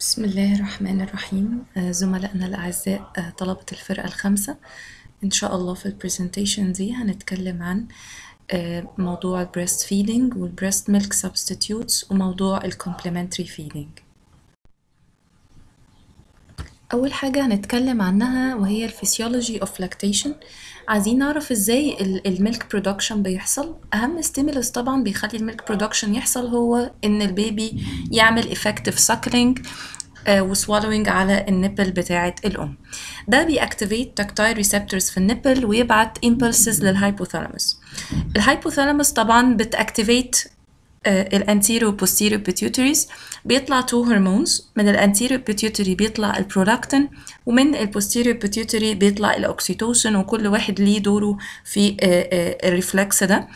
بسم الله الرحمن الرحيم آه، زملائنا الأعزاء آه، طلبة الفرقة الخامسة إن شاء الله في البرزنتيشن دي هنتكلم عن آه، موضوع البريست فيدنج والبريست ميلك سبستيتيوتس وموضوع الكومبلمنتري feeding أول حاجة هنتكلم عنها وهي الفيسيولوجي اوف لاكتيشن عايزين نعرف ازاي الميلك برودكشن بيحصل أهم ستيمولس طبعا بيخلي الميلك برودكشن يحصل هو إن البيبي يعمل effective suckling آه، وسوالوينج على النبل بتاعة الأم ده بيأكتيفيت تكتايل ريسبتورز في النبل ويبعت امبلسز للهايبوثالاموس الهايبوثالاموس طبعا بتأكتيفيت آه، الانتيرو posterior pituitaries بيطلع تو هرمونز من الانتيرو pituitary بيطلع البرولاكتين ومن البوستيريور pituitary بيطلع الاوكسيتوسين وكل واحد ليه دوره في آه، آه، الريفلكس ده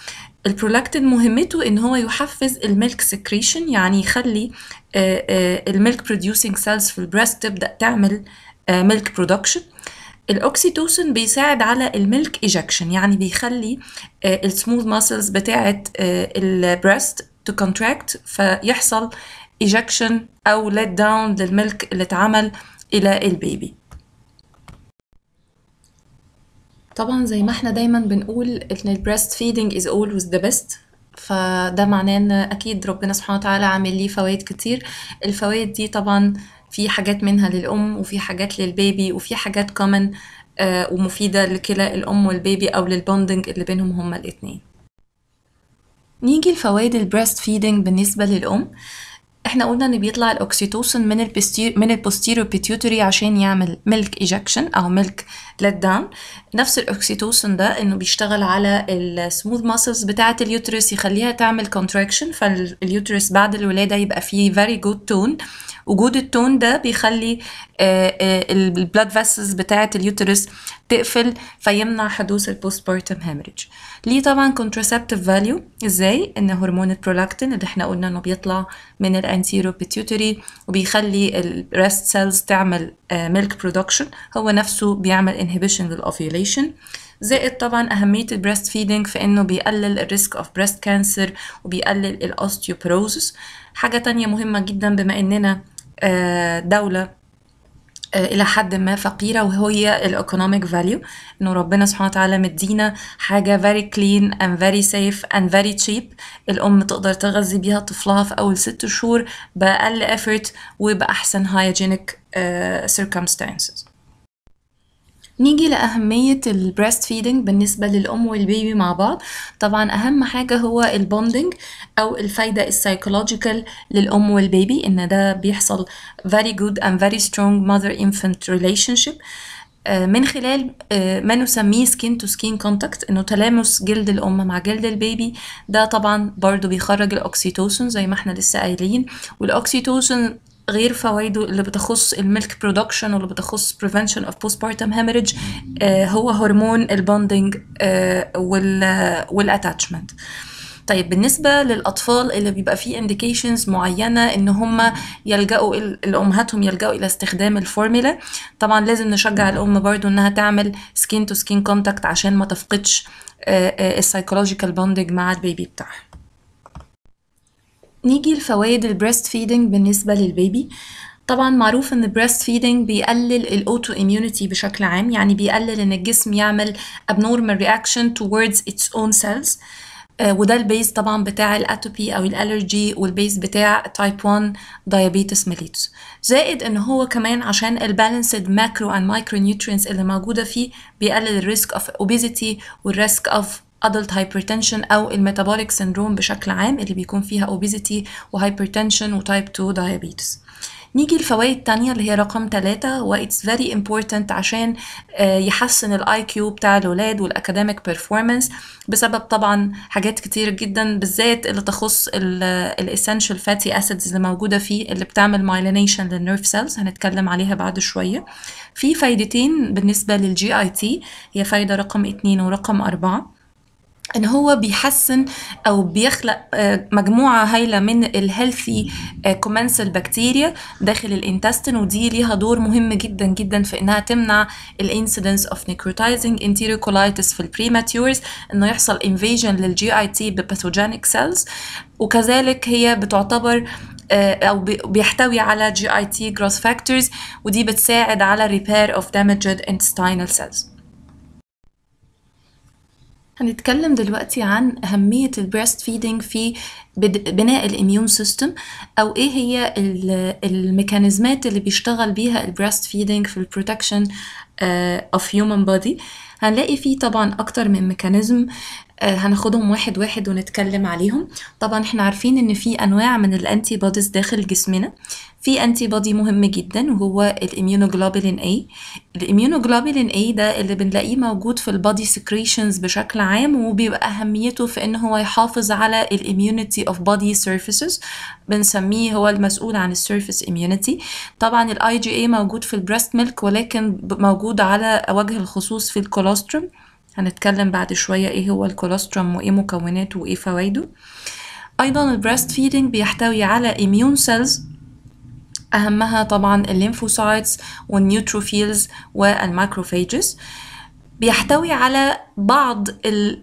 البرولاكتين مهمته ان هو يحفز الميلك سكريشن يعني يخلي الميلك بروديوسينج سيلز في البريست تبدا تعمل ميلك برودكشن الاوكسيتوسين بيساعد على الميلك ايجكشن يعني بيخلي السموث ماسلز بتاعه البريست to contract فيحصل ejection أو let down للملك اللي اتعمل إلى البيبي طبعا زي ما احنا دايما بنقول ان البريست فيدنج از اولويز ذا بيست فده معناه ان اكيد ربنا سبحانه وتعالى عامل ليه فوائد كتير الفوائد دي طبعا في حاجات منها للام وفي حاجات للبيبي وفي حاجات كومن آه ومفيده لكلا الام والبيبي او للبوندنج اللي بينهم هما الاتنين نيجي لفوائد البريست فيدنج بالنسبة للأم احنا قلنا ان بيطلع الاوكسيتوسن من البستير من البوستيريو بيتيوتري عشان يعمل ميلك ايجكشن او ميلك ليت داون نفس الاوكسيتوسن ده انه بيشتغل على السموث ماسلز بتاعه اليوترس يخليها تعمل كونتراكشن فاليوترس بعد الولاده يبقى فيه فيري جود تون وجود التون ده بيخلي آه، آه، البلاد فاسلز بتاعه اليوترس تقفل فيمنع حدوث البوست بارتم هيمريج ليه طبعا كونتراسبتيف فاليو ازاي ان هرمون البرولاكتين اللي احنا قلنا انه بيطلع من anterior pituitary وبيخلي الريست سيلز تعمل ميلك آه, برودكشن هو نفسه بيعمل انهبيشن للاوفيوليشن زائد طبعا أهمية البريست فيدنج في إنه بيقلل الريسك أوف بريست كانسر وبيقلل الأوستيوبروزس حاجة تانية مهمة جدا بما إننا آه, دولة آه، الى حد ما فقيره وهي الايكونوميك فاليو انه ربنا سبحانه وتعالى مدينا حاجه فيري كلين اند فيري سيف اند فيري تشيب الام تقدر تغذي بيها طفلها في اول ست شهور باقل effort وباحسن hygienic آه، circumstances نيجي لأهمية البريست فيدنج بالنسبة للأم والبيبي مع بعض طبعا أهم حاجة هو البوندنج أو الفايدة السايكولوجيكال للأم والبيبي إن ده بيحصل very good and very strong mother infant relationship آه، من خلال آه، ما نسميه skin to skin contact انه تلامس جلد الام مع جلد البيبي ده طبعا برضو بيخرج الاوكسيتوسن زي ما احنا لسه قايلين والاوكسيتوسن غير فوائده اللي بتخص الميلك برودكشن واللي بتخص اوف بوست postpartum hemorrhage آه، هو هرمون البوندنج آه، والاتاتشمنت طيب بالنسبه للاطفال اللي بيبقى فيه انديكيشنز معينه ان هم يلجأوا لامهاتهم يلجأوا الى استخدام الفورميلا طبعا لازم نشجع الام برضو انها تعمل سكين تو سكين كونتاكت عشان ما تفقدش آه، السايكولوجيكال بوندنج مع البيبي بتاعها نيجي لفوائد البريست فيدنج بالنسبة للبيبي طبعا معروف ان البريست فيدنج بيقلل الاوتو اميونيتي بشكل عام يعني بيقلل ان الجسم يعمل abnormal reaction towards its own cells آه، وده البيز طبعا بتاع الاتوبي او الالرجي والبيز بتاع تايب 1 دايابيتس ميليتوس زائد ان هو كمان عشان البالانسد ماكرو اند مايكرو نيوترينز اللي موجوده فيه بيقلل الريسك اوف اوبيزيتي والريسك اوف adult hypertension أو الميتابوليك syndrome بشكل عام اللي بيكون فيها obesity وhypertension وتايب 2 diabetes نيجي لفوائد تانية اللي هي رقم تلاتة و it's very important عشان آه، يحسن الاي كيو بتاع الولاد والاكاديميك بيرفورمانس بسبب طبعا حاجات كتير جدا بالذات اللي تخص essential فاتي اسيدز اللي موجودة فيه اللي بتعمل لل nerve سيلز هنتكلم عليها بعد شوية في فايدتين بالنسبة للجي اي تي هي فايدة رقم اتنين ورقم اربعة ان هو بيحسن او بيخلق آه، مجموعه هايله من الهيلثي كومنسل بكتيريا داخل الانتستين ودي ليها دور مهم جدا جدا في انها تمنع الانسيدنس اوف نيكروتايزنج انتيريو كولايتس في البريماتيورز انه يحصل انفيجن للجي اي تي بباثوجينيك سيلز وكذلك هي بتعتبر آه، او بيحتوي على جي اي تي جروث فاكتورز ودي بتساعد على ريبير اوف دامجد انتستينال سيلز هنتكلم دلوقتي عن أهمية البريست فيدينج في بناء الإميون سيستم أو إيه هي الميكانيزمات اللي بيشتغل بيها البريست فيدينج في البروتكشن اوف هيومن بودي هنلاقي فيه طبعا أكتر من ميكانيزم آه، هناخدهم واحد واحد ونتكلم عليهم طبعا احنا عارفين ان في انواع من الانتي بوديز داخل جسمنا في انتي بودي مهم جدا وهو الاميونوجلوبولين اي الاميونوجلوبولين اي ده اللي بنلاقيه موجود في البادي سكريشنز بشكل عام وبيبقى اهميته في ان هو يحافظ على الاميونيتي اوف بودي سيرفيسز بنسميه هو المسؤول عن السيرفيس اميونيتي طبعا الاي جي اي موجود في البريست ميلك ولكن موجود على وجه الخصوص في الكولوستروم هنتكلم بعد شوية ايه هو الكولوسترم وايه مكوناته وايه فوائده ايضا البريست فيدنج بيحتوي على اميون سيلز اهمها طبعا الليمفوسايتس والنيوتروفيلز والماكروفاجز آه بيحتوي على بعض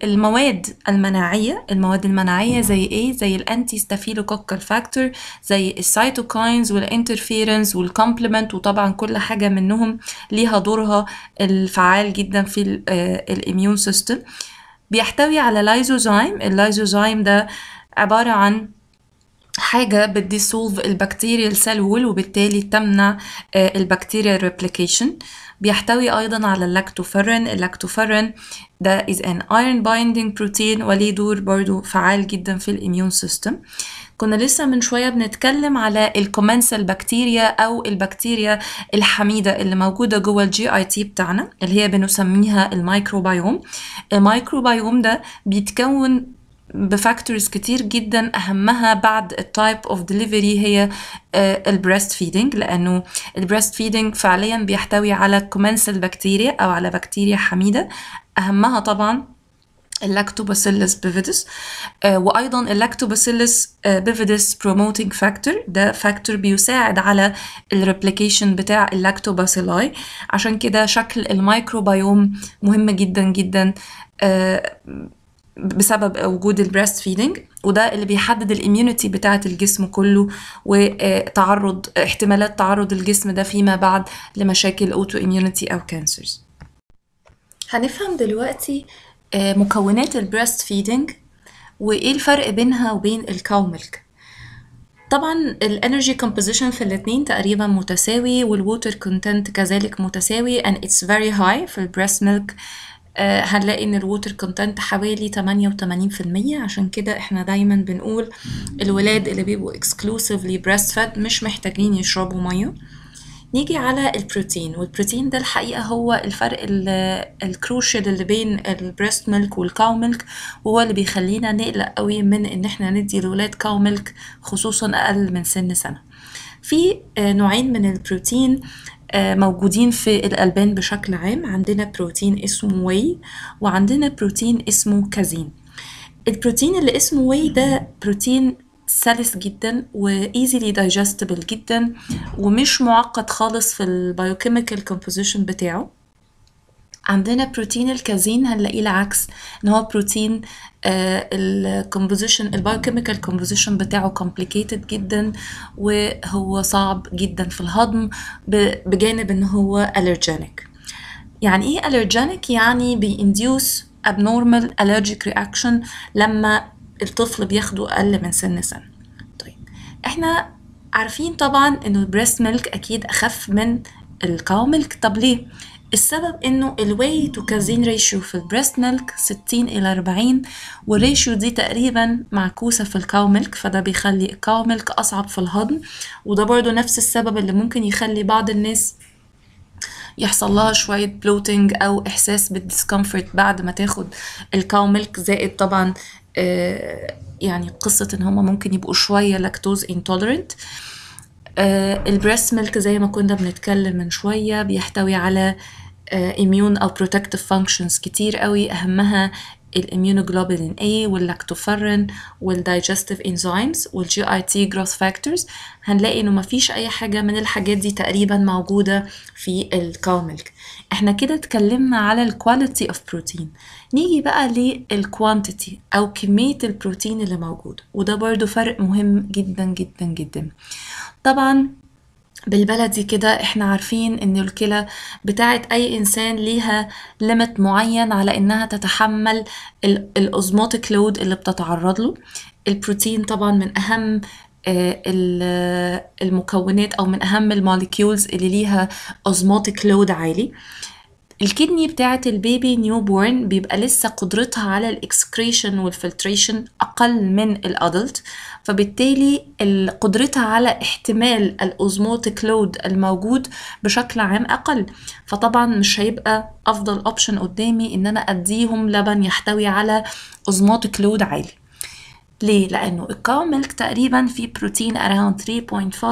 المواد المناعية المواد المناعية زي ايه؟ زي الانتي ستافيلوكوكال فاكتور زي السيتوكاينز والانترفيرنس والكمبلمنت وطبعا كل حاجة منهم ليها دورها الفعال جدا في الاميون آه، سيستم بيحتوي على لايزوزايم اللايزوزايم ده عبارة عن حاجة بتديسولف البكتيريال سيل وبالتالي تمنع آه، البكتيريا ريبليكيشن بيحتوي أيضا على اللاكتوفيرين اللاكتوفيرين ده is an iron binding protein وليه دور برضو فعال جدا في الإميون سيستم كنا لسه من شوية بنتكلم على الكومنسال بكتيريا أو البكتيريا الحميدة اللي موجودة جوه الجي اي تي بتاعنا اللي هي بنسميها الميكروبيوم الميكروبيوم ده بيتكون بفاكتورز كتير جدا اهمها بعد التايب اوف ديليفري هي آه، البريست فيدنج لانه البريست فيدنج فعليا بيحتوي على كومنسال بكتيريا او على بكتيريا حميده اهمها طبعا اللاكتوباسيلس آه، بيفيدس وايضا اللاكتوباسيلس بيفيدس بروموتنج فاكتور ده فاكتور بيساعد على الريبليكيشن بتاع اللاكتوباسيلاي عشان كده شكل الميكروبيوم مهم جدا جدا آه بسبب وجود البريست فيدنج وده اللي بيحدد الاميونيتي بتاعه الجسم كله وتعرض احتمالات تعرض الجسم ده فيما بعد لمشاكل اوتو اميونيتي او كانسرز هنفهم دلوقتي آه، مكونات البريست فيدنج وايه الفرق بينها وبين الكاو ميلك طبعا الانرجي كومبوزيشن في الاثنين تقريبا متساوي والووتر كونتنت كذلك متساوي and it's very high في البريست ميلك آه، هنلاقي ان الووتر كونتنت حوالي 88% عشان كده احنا دايما بنقول الولاد اللي بيبقوا اكسكلوسيفلي بريست فات مش محتاجين يشربوا ميه نيجي على البروتين والبروتين ده الحقيقة هو الفرق الكروشال اللي بين البريست ميلك والكاو ميلك وهو اللي بيخلينا نقلق قوي من ان احنا ندي الولاد كاو ميلك خصوصا اقل من سن سنة في آه، نوعين من البروتين آه، موجودين في الألبان بشكل عام عندنا بروتين اسمه واي وعندنا بروتين اسمه كازين البروتين اللي اسمه واي ده بروتين سلس جدا وايزيلي دايجستبل جدا ومش معقد خالص في البايوكيميكال كومبوزيشن بتاعه عندنا بروتين الكازين هنلاقيه العكس ان هو بروتين الكومبوزيشن البايوكيميكال كومبوزيشن بتاعه كومبليكيتد جدا وهو صعب جدا في الهضم بجانب ان هو الرجينيك يعني ايه الرجينيك يعني بينديوس abnormal allergic reaction لما الطفل بياخده اقل من سن سنه طيب احنا عارفين طبعا انه البريست ميلك اكيد اخف من الكاو ميلك طب ليه السبب انه الواي تو كازين ريشيو في البريست ميلك 60 الى 40 والريشيو دي تقريبا معكوسة في الكاو ميلك فده بيخلي الكاو ميلك اصعب في الهضم وده برضو نفس السبب اللي ممكن يخلي بعض الناس يحصل لها شوية بلوتنج او احساس بالديسكمفورت بعد ما تاخد الكاو ميلك زائد طبعا آه، يعني قصة ان هما ممكن يبقوا شوية لاكتوز انتولرنت البريست ميلك زي ما كنا بنتكلم من شوية بيحتوي على آه اميون آه، أو بروتكتيف فانكشنز كتير قوي أهمها الاميونوجلوبولين A واللاكتوفرين والدايجستيف انزيمز والجي اي تي جروث فاكتورز هنلاقي انه مفيش اي حاجه من الحاجات دي تقريبا موجوده في الكاو ميلك احنا كده اتكلمنا على الكواليتي اوف بروتين نيجي بقى للكوانتيتي او كميه البروتين اللي موجود وده برضو فرق مهم جدا جدا جدا طبعا بالبلدي كده احنا عارفين ان الكلى بتاعت اي انسان ليها ليمت معين على انها تتحمل الاوزموتيك لود اللي بتتعرض له البروتين طبعا من اهم آه، المكونات او من اهم الموليكيولز اللي ليها اوزموتيك لود عالي الكدني بتاعت البيبي نيو بورن بيبقى لسه قدرتها على الاكسكريشن والفلتريشن أقل من الأدلت فبالتالي قدرتها على احتمال الأوزموتيك لود الموجود بشكل عام أقل فطبعا مش هيبقى أفضل أوبشن قدامي إن أنا أديهم لبن يحتوي على أوزموتيك لود عالي ليه؟ لأنه الكاو ميلك تقريبا فيه بروتين around 3.5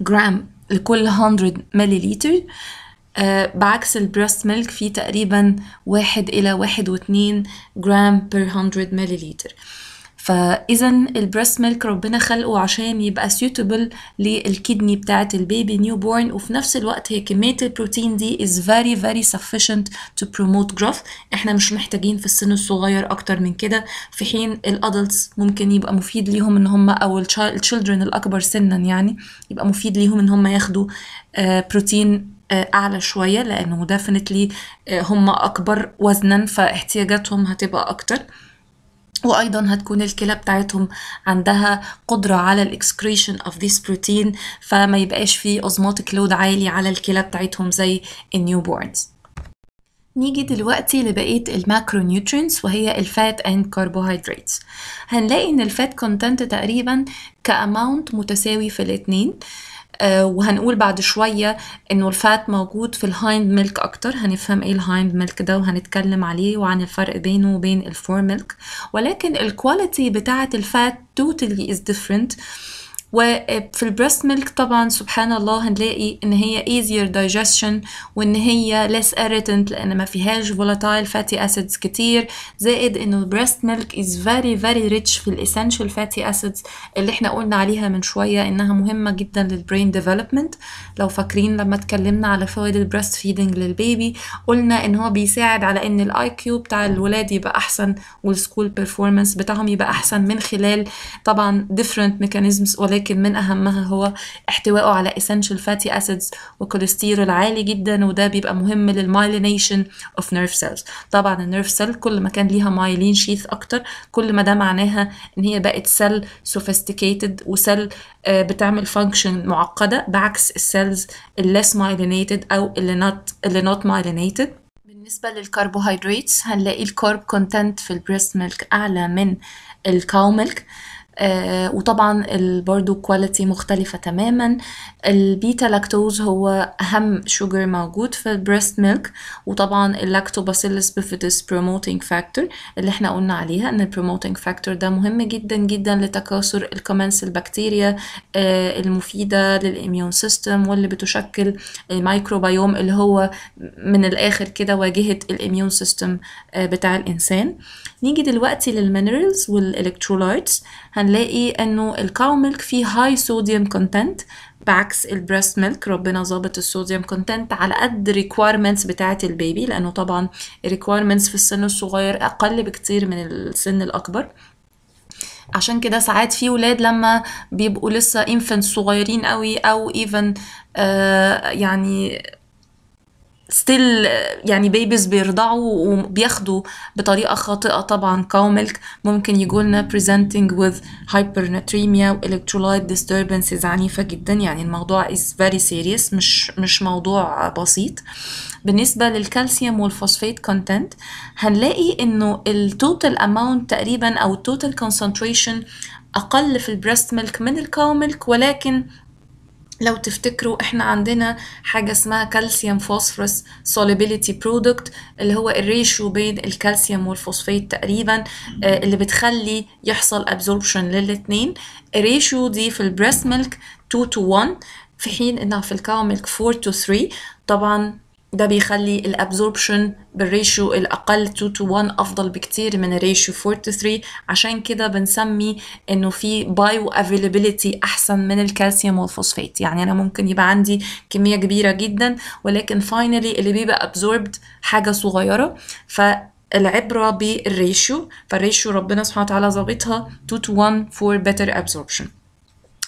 جرام لكل 100 مليلتر آه، بعكس البريست ميلك فيه تقريبا واحد إلى واحد واتنين جرام بير 100 مليليتر فاذا البريست ميلك ربنا خلقه عشان يبقى سيوتبل للكدني بتاعه البيبي نيو بورن وفي نفس الوقت هي كميه البروتين دي از فيري فيري sufficient تو بروموت جروث احنا مش محتاجين في السن الصغير اكتر من كده في حين الادلتس ممكن يبقى مفيد ليهم ان هم او التشيلدرن الاكبر سنا يعني يبقى مفيد ليهم ان هم ياخدوا بروتين آه، آه، اعلى شويه لانه ديفنتلي آه، هم اكبر وزنا فاحتياجاتهم هتبقى اكتر وايضا هتكون الكلى بتاعتهم عندها قدره على الاكسكريشن اوف ذيس بروتين فما يبقاش فيه ازماتيك لود عالي على الكلى بتاعتهم زي النيو بورنز نيجي دلوقتي لبقية الماكرو نيوترينز وهي الفات اند كربوهيدراتس هنلاقي ان الفات كونتنت تقريبا كأماونت متساوي في الاتنين آه، وهنقول بعد شوية انه الفات موجود في الهايند ميلك اكتر هنفهم ايه الهايند ميلك ده وهنتكلم عليه وعن الفرق بينه وبين الفور ميلك ولكن الكواليتي بتاعة الفات totally از different وفي البريست ميلك طبعا سبحان الله هنلاقي ان هي easier digestion وان هي less irritant لان ما فيهاش volatile fatty acids كتير زائد ان البريست ميلك is very very rich في الاسential fatty acids اللي احنا قلنا عليها من شوية انها مهمة جدا للبرين development لو فاكرين لما اتكلمنا على فوائد البريست فيدنج للبيبي قلنا ان هو بيساعد على ان الاي كيو بتاع الولاد يبقى احسن والسكول performance بتاعهم يبقى احسن من خلال طبعا different mechanisms ولكن ولكن من أهمها هو احتوائه على essential fatty acids وكوليسترول عالي جدا وده بيبقى مهم للمايلينيشن اوف نيرف سيلز طبعا النيرف سيل كل ما كان ليها مايلين شيث أكتر كل ما ده معناها إن هي بقت سيل سوفيستيكيتد وسيل بتعمل فانكشن معقدة بعكس السيلز الليس مايلينيتد أو اللي نوت اللي نوت مايلينيتد بالنسبة للكربوهيدرات هنلاقي الكارب كونتنت في البريست ميلك أعلى من الكاو ميلك آه، وطبعا برضو كواليتي مختلفة تماما البيتا لاكتوز هو أهم شوجر موجود في البريست ميلك وطبعا اللاكتوباسيلس بيفيدس بروموتينج فاكتور اللي احنا قلنا عليها ان البروموتينج فاكتور ده مهم جدا جدا لتكاثر الكومنس البكتيريا آه، المفيدة للإميون سيستم واللي بتشكل الميكروبيوم اللي هو من الآخر كده واجهة الإميون آه، سيستم بتاع الإنسان نيجي دلوقتي للمينرالز والإلكترولايتس هن هنلاقي انه الكاو ميلك فيه هاي صوديوم كونتنت بعكس البريست ميلك ربنا ظابط الصوديوم كونتنت على قد ريكويرمنتس بتاعه البيبي لانه طبعا requirements في السن الصغير اقل بكتير من السن الاكبر عشان كده ساعات في ولاد لما بيبقوا لسه انفنت صغيرين قوي او ايفن آه يعني ستيل يعني بيبيز بيرضعوا وبياخدوا بطريقه خاطئه طبعا كاو ميلك ممكن لنا presenting with hypernatremia و electrolyte disturbances عنيفه جدا يعني الموضوع is very serious مش مش موضوع بسيط بالنسبه للكالسيوم والفوسفات كونتنت هنلاقي انه التوتال اماونت تقريبا او التوتال كونسنتريشن اقل في البريست ميلك من الكاو ميلك ولكن لو تفتكروا احنا عندنا حاجة اسمها كالسيوم فوسفورس solubility برودكت اللي هو الريشيو بين الكالسيوم والفوسفات تقريبا آه، اللي بتخلي يحصل ابزوربشن للاتنين الريشيو دي في البريست ميلك 2 to 1 في حين انها في الكاو ميلك 4 to 3 طبعا ده بيخلي الابزوربشن بالريشيو الاقل 2 to 1 افضل بكتير من الريشيو 4 to 3 عشان كده بنسمي انه في بايو افيلابيليتي احسن من الكالسيوم والفوسفات يعني انا ممكن يبقى عندي كميه كبيره جدا ولكن فاينلي اللي بيبقى ابزوربد حاجه صغيره ف العبرة بالريشيو فالريشيو ربنا سبحانه وتعالى ظابطها 2 to 1 for better absorption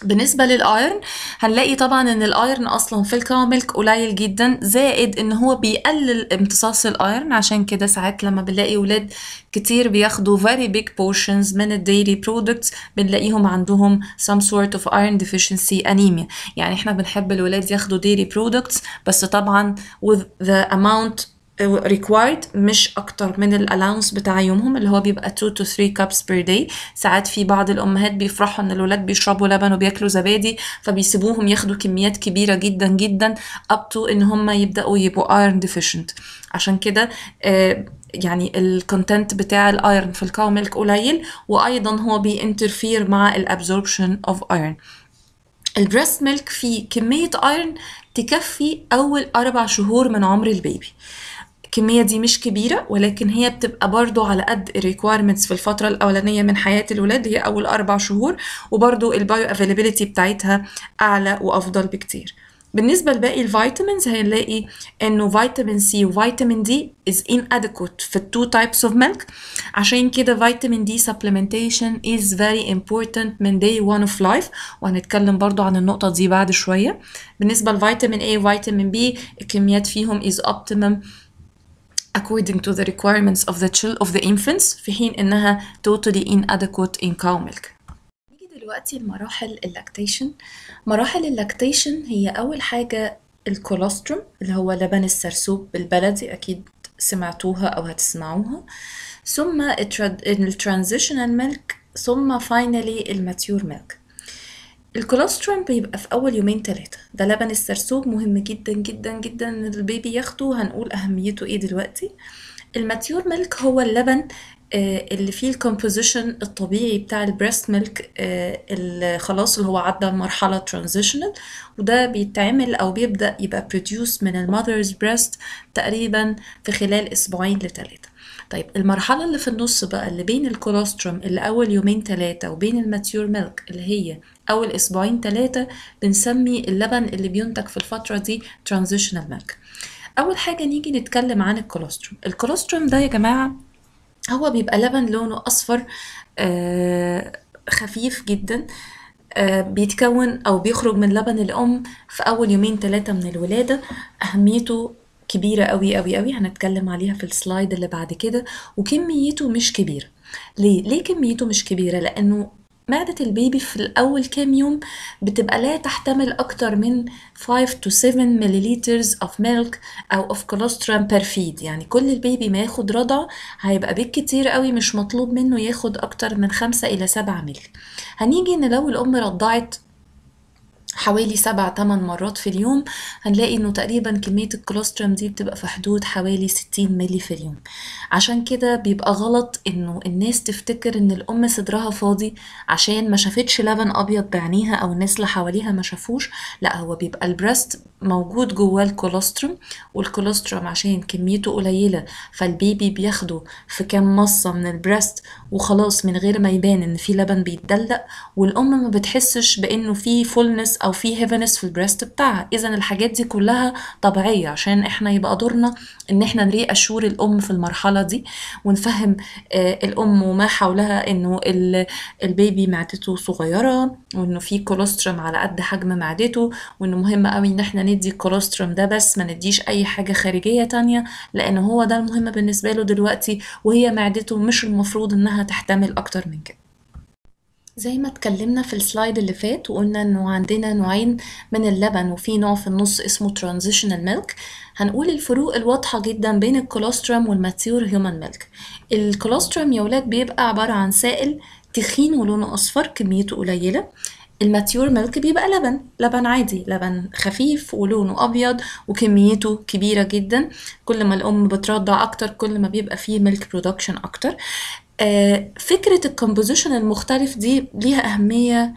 بالنسبة للايرن هنلاقي طبعا ان الايرن اصلا في الكاو ميلك قليل جدا زائد ان هو بيقلل امتصاص الايرن عشان كده ساعات لما بنلاقي ولاد كتير بياخدوا فيري بيج بورشنز من الديلي برودكتس بنلاقيهم عندهم some sort of iron deficiency anemia يعني احنا بنحب الولاد ياخدوا ديلي برودكتس بس طبعا with the amount required مش اكتر من الالاونس بتاع يومهم اللي هو بيبقى 2 to 3 cups per day ساعات في بعض الامهات بيفرحوا ان الاولاد بيشربوا لبن وبياكلوا زبادي فبيسيبوهم ياخدوا كميات كبيره جدا جدا up to ان هم يبداوا يبقوا iron deficient عشان كده آه، يعني الكونتنت بتاع الايرن في الكاو ميلك قليل وايضا هو بينترفير مع الابزوربشن اوف ايرن البريست ميلك فيه كمية ايرن تكفي اول اربع شهور من عمر البيبي الكمية دي مش كبيرة ولكن هي بتبقى برضو على قد الريكويرمنتس في الفترة الأولانية من حياة الولاد هي أول أربع شهور وبرضو البايو افيلابيلتي بتاعتها أعلى وأفضل بكتير بالنسبة لباقي الفيتامينز هنلاقي انه فيتامين سي وفيتامين دي is inadequate في التو تايبس اوف ميلك عشان كده فيتامين دي supplementation is very important من day one of life وهنتكلم برضو عن النقطة دي بعد شوية بالنسبة لفيتامين A وفيتامين B الكميات فيهم is optimum according to the requirements of the chill of the infants في حين انها totally inadequate in cow milk نيجي دلوقتي لمراحل اللاكتيشن مراحل اللاكتيشن هي اول حاجه الكولوستروم اللي هو لبن السرسوب بالبلدي اكيد سمعتوها او هتسمعوها ثم الترانزيشنال ميلك ثم فاينلي الماتيور ميلك الكولostrum بيبقى في أول يومين تلاتة ده لبن السرسوب مهم جدا جدا جدا إن البيبي ياخده هنقول أهميته إيه دلوقتي الماتيور ميلك هو اللبن آه، اللي فيه الكومبوزيشن الطبيعي بتاع البريست ميلك آه، اللي خلاص اللي هو عدى مرحلة ترانزيشنال وده بيتعمل أو بيبدأ يبقى بروديوس من المذرز بريست تقريبا في خلال أسبوعين لثلاثه طيب المرحله اللي في النص بقى اللي بين الكولوستروم اللي اول يومين ثلاثه وبين الماتيور ميلك اللي هي اول اسبوعين ثلاثه بنسمي اللبن اللي بينتج في الفتره دي ترانزيشنال ميلك اول حاجه نيجي نتكلم عن الكولوستروم الكولوستروم ده يا جماعه هو بيبقى لبن لونه اصفر آه، خفيف جدا آه، بيتكون او بيخرج من لبن الام في اول يومين ثلاثه من الولاده اهميته كبيرة قوي قوي قوي هنتكلم عليها في السلايد اللي بعد كده وكميته مش كبيرة ليه؟ ليه كميته مش كبيرة؟ لأنه معدة البيبي في الأول كام يوم بتبقى لا تحتمل أكتر من 5 to 7 مليليترز of milk أو of colostrum per feed يعني كل البيبي ما ياخد رضع هيبقى كتير قوي مش مطلوب منه ياخد أكتر من 5 إلى 7 مل هنيجي إن لو الأم رضعت حوالي سبع تمن مرات في اليوم هنلاقي انه تقريبا كمية الكولوسترم دي بتبقى في حدود حوالي ستين ملي في اليوم عشان كده بيبقى غلط انه الناس تفتكر ان الام صدرها فاضي عشان ما شافتش لبن ابيض بعينيها او الناس اللي حواليها ما شافوش لا هو بيبقى البريست موجود جواه الكولوسترم والكولوسترم عشان كميته قليلة فالبيبي بياخده في كام مصة من البريست وخلاص من غير ما يبان ان في لبن بيتدلق والام ما بتحسش بانه في فولنس او في هيفنس في البريست بتاعها اذا الحاجات دي كلها طبيعيه عشان احنا يبقى دورنا ان احنا نري اشور الام في المرحله دي ونفهم آه، الام وما حولها انه البيبي معدته صغيره وانه في كولوستروم على قد حجم معدته وانه مهم قوي ان احنا ندي الكولوستروم ده بس ما نديش اي حاجه خارجيه تانية لان هو ده المهم بالنسبه له دلوقتي وهي معدته مش المفروض انها تحتمل اكتر من كده زي ما اتكلمنا في السلايد اللي فات وقلنا انه عندنا نوعين من اللبن وفي نوع في النص اسمه ترانزيشنال ميلك هنقول الفروق الواضحة جدا بين الكولوستروم والماتيور هيومن ميلك الكولوستروم يا ولاد بيبقى عبارة عن سائل تخين ولونه اصفر كميته قليلة الماتيور ميلك بيبقى لبن لبن عادي لبن خفيف ولونه ابيض وكميته كبيره جدا كل ما الام بترضع اكتر كل ما بيبقى فيه ميلك برودكشن اكتر آه، فكرة الكومبوزيشن المختلف دي ليها أهمية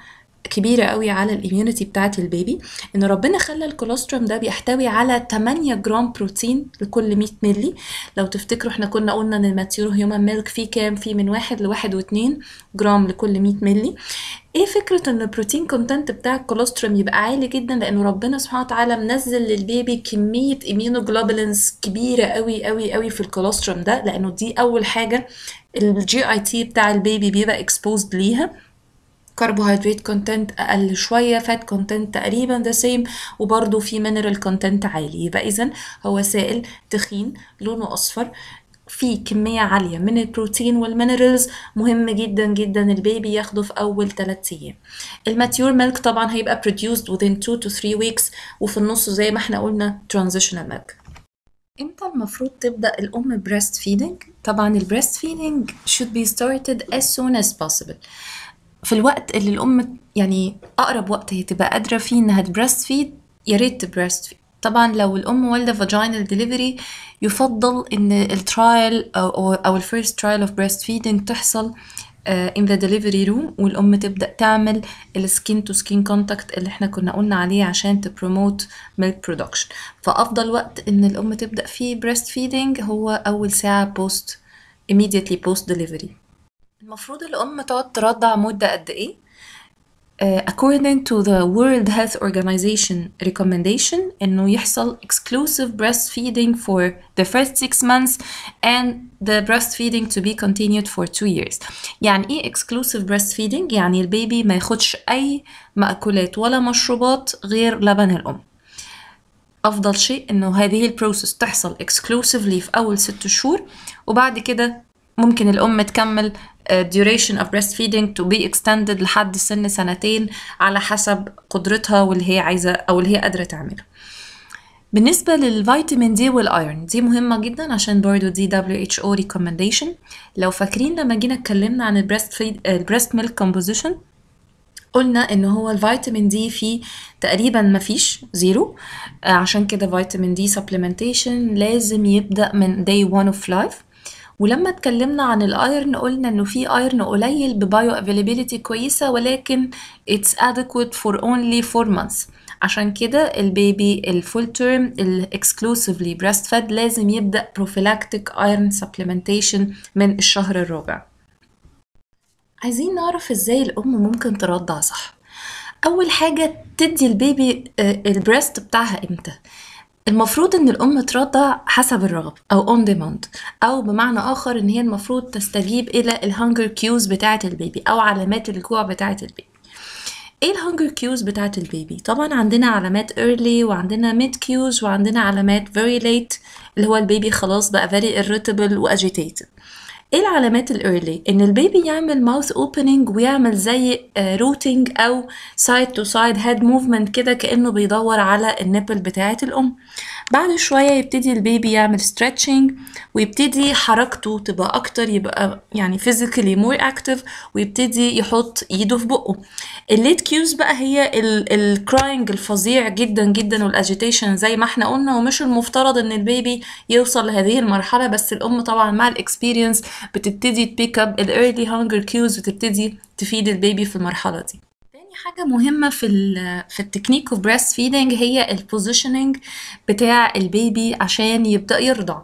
كبيرة قوي على الاميونيتي بتاعة البيبي ان ربنا خلى الكولوستروم ده بيحتوي على 8 جرام بروتين لكل 100 ملي لو تفتكروا احنا كنا قلنا ان الماتيور هيومن ميلك فيه كام فيه من واحد لواحد واتنين جرام لكل 100 ملي ايه فكرة ان البروتين كونتنت بتاع الكولوستروم يبقى عالي جدا لانه ربنا سبحانه وتعالى منزل للبيبي كمية اميونوجلوبولينز كبيرة قوي قوي قوي في الكولوستروم ده لانه دي اول حاجة الجي اي تي بتاع البيبي بيبقى اكسبوزد ليها كربوهيدرات كونتنت اقل شويه فات كونتنت تقريبا ذا سيم وبرده في مينرال كونتنت عالي يبقى اذا هو سائل تخين لونه اصفر في كمية عالية من البروتين والمينرالز مهم جدا جدا البيبي ياخده في أول 3 أيام الماتيور ميلك طبعا هيبقى produced within 2 to 3 weeks وفي النص زي ما احنا قلنا transitional milk امتى المفروض تبدأ الأم breastfeeding طبعا البريست فيدنج should be started as soon as possible في الوقت اللي الام يعني اقرب وقت هي تبقى قادره فيه انها تبرست فيد يا ريت تبرست فيد طبعا لو الام والده فاجينال ديليفري يفضل ان الترايل او او الفيرست ترايل اوف بريست فيدنج تحصل ان ذا ديليفري روم والام تبدا تعمل السكين تو سكين كونتاكت اللي احنا كنا قلنا عليه عشان تبروموت ميلك برودكشن فافضل وقت ان الام تبدا فيه بريست فيدنج هو اول ساعه بوست immediately post delivery المفروض الأم تقعد ترضع مدة قد إيه؟ according to the World Health Organization recommendation إنه يحصل exclusive breastfeeding for the first six months and the breastfeeding to be continued for two years يعني إيه exclusive breastfeeding؟ يعني البيبي ما ياخدش أي مأكولات ولا مشروبات غير لبن الأم أفضل شيء إنه هذه البروسس تحصل exclusively في أول ست شهور وبعد كده ممكن الام تكمل آه, duration of breastfeeding to be extended لحد سن سنتين على حسب قدرتها واللي هي عايزه او اللي هي قادره تعمله بالنسبة للفيتامين دي والايرون دي مهمة جدا عشان برضو دي WHO recommendation لو فاكرين لما جينا اتكلمنا عن البريست فيد آه, البريست ميلك كومبوزيشن قلنا ان هو الفيتامين دي فيه تقريبا ما فيش زيرو آه, عشان كده فيتامين دي سبلمنتيشن لازم يبدا من day one of life ولما اتكلمنا عن الايرن قلنا انه في ايرن قليل ببايو افيلابيلتي كويسه ولكن اتس adequate فور only 4 months عشان كده البيبي الفول تيرم الاكسكلوسيفلي بريست فيد لازم يبدا بروفيلاكتيك ايرن سبلمنتيشن من الشهر الرابع عايزين نعرف ازاي الام ممكن ترضع صح اول حاجه تدي البيبي آه، البريست بتاعها امتى المفروض ان الام ترضع حسب الرغبه او اون ديماند او بمعنى اخر ان هي المفروض تستجيب الى الهانجر كيوز بتاعه البيبي او علامات الجوع بتاعه البيبي ايه الهانجر كيوز بتاعه البيبي طبعا عندنا علامات early وعندنا mid كيوز وعندنا علامات very late اللي هو البيبي خلاص بقى very irritable و agitated ايه العلامات الايرلي ان البيبي يعمل ماوث اوبننج ويعمل زي روتينج آه، او سايد تو سايد هيد موفمنت كده كانه بيدور على النبل بتاعه الام بعد شويه يبتدي البيبي يعمل ستريتشنج ويبتدي حركته تبقى اكتر يبقى يعني فيزيكالي مور اكتف ويبتدي يحط ايده في بقه الليت كيوز بقى هي الكراينج الفظيع جدا جدا والاجيتيشن زي ما احنا قلنا ومش المفترض ان البيبي يوصل لهذه المرحله بس الام طبعا مع الاكسبيرينس بتبتدي تبيك اب الايرلي هانجر كيوز وتبتدي تفيد البيبي في المرحله دي تاني حاجة مهمة في الـ في التكنيك اوف بريست فيدنج هي البوزيشننج بتاع البيبي عشان يبدأ يرضع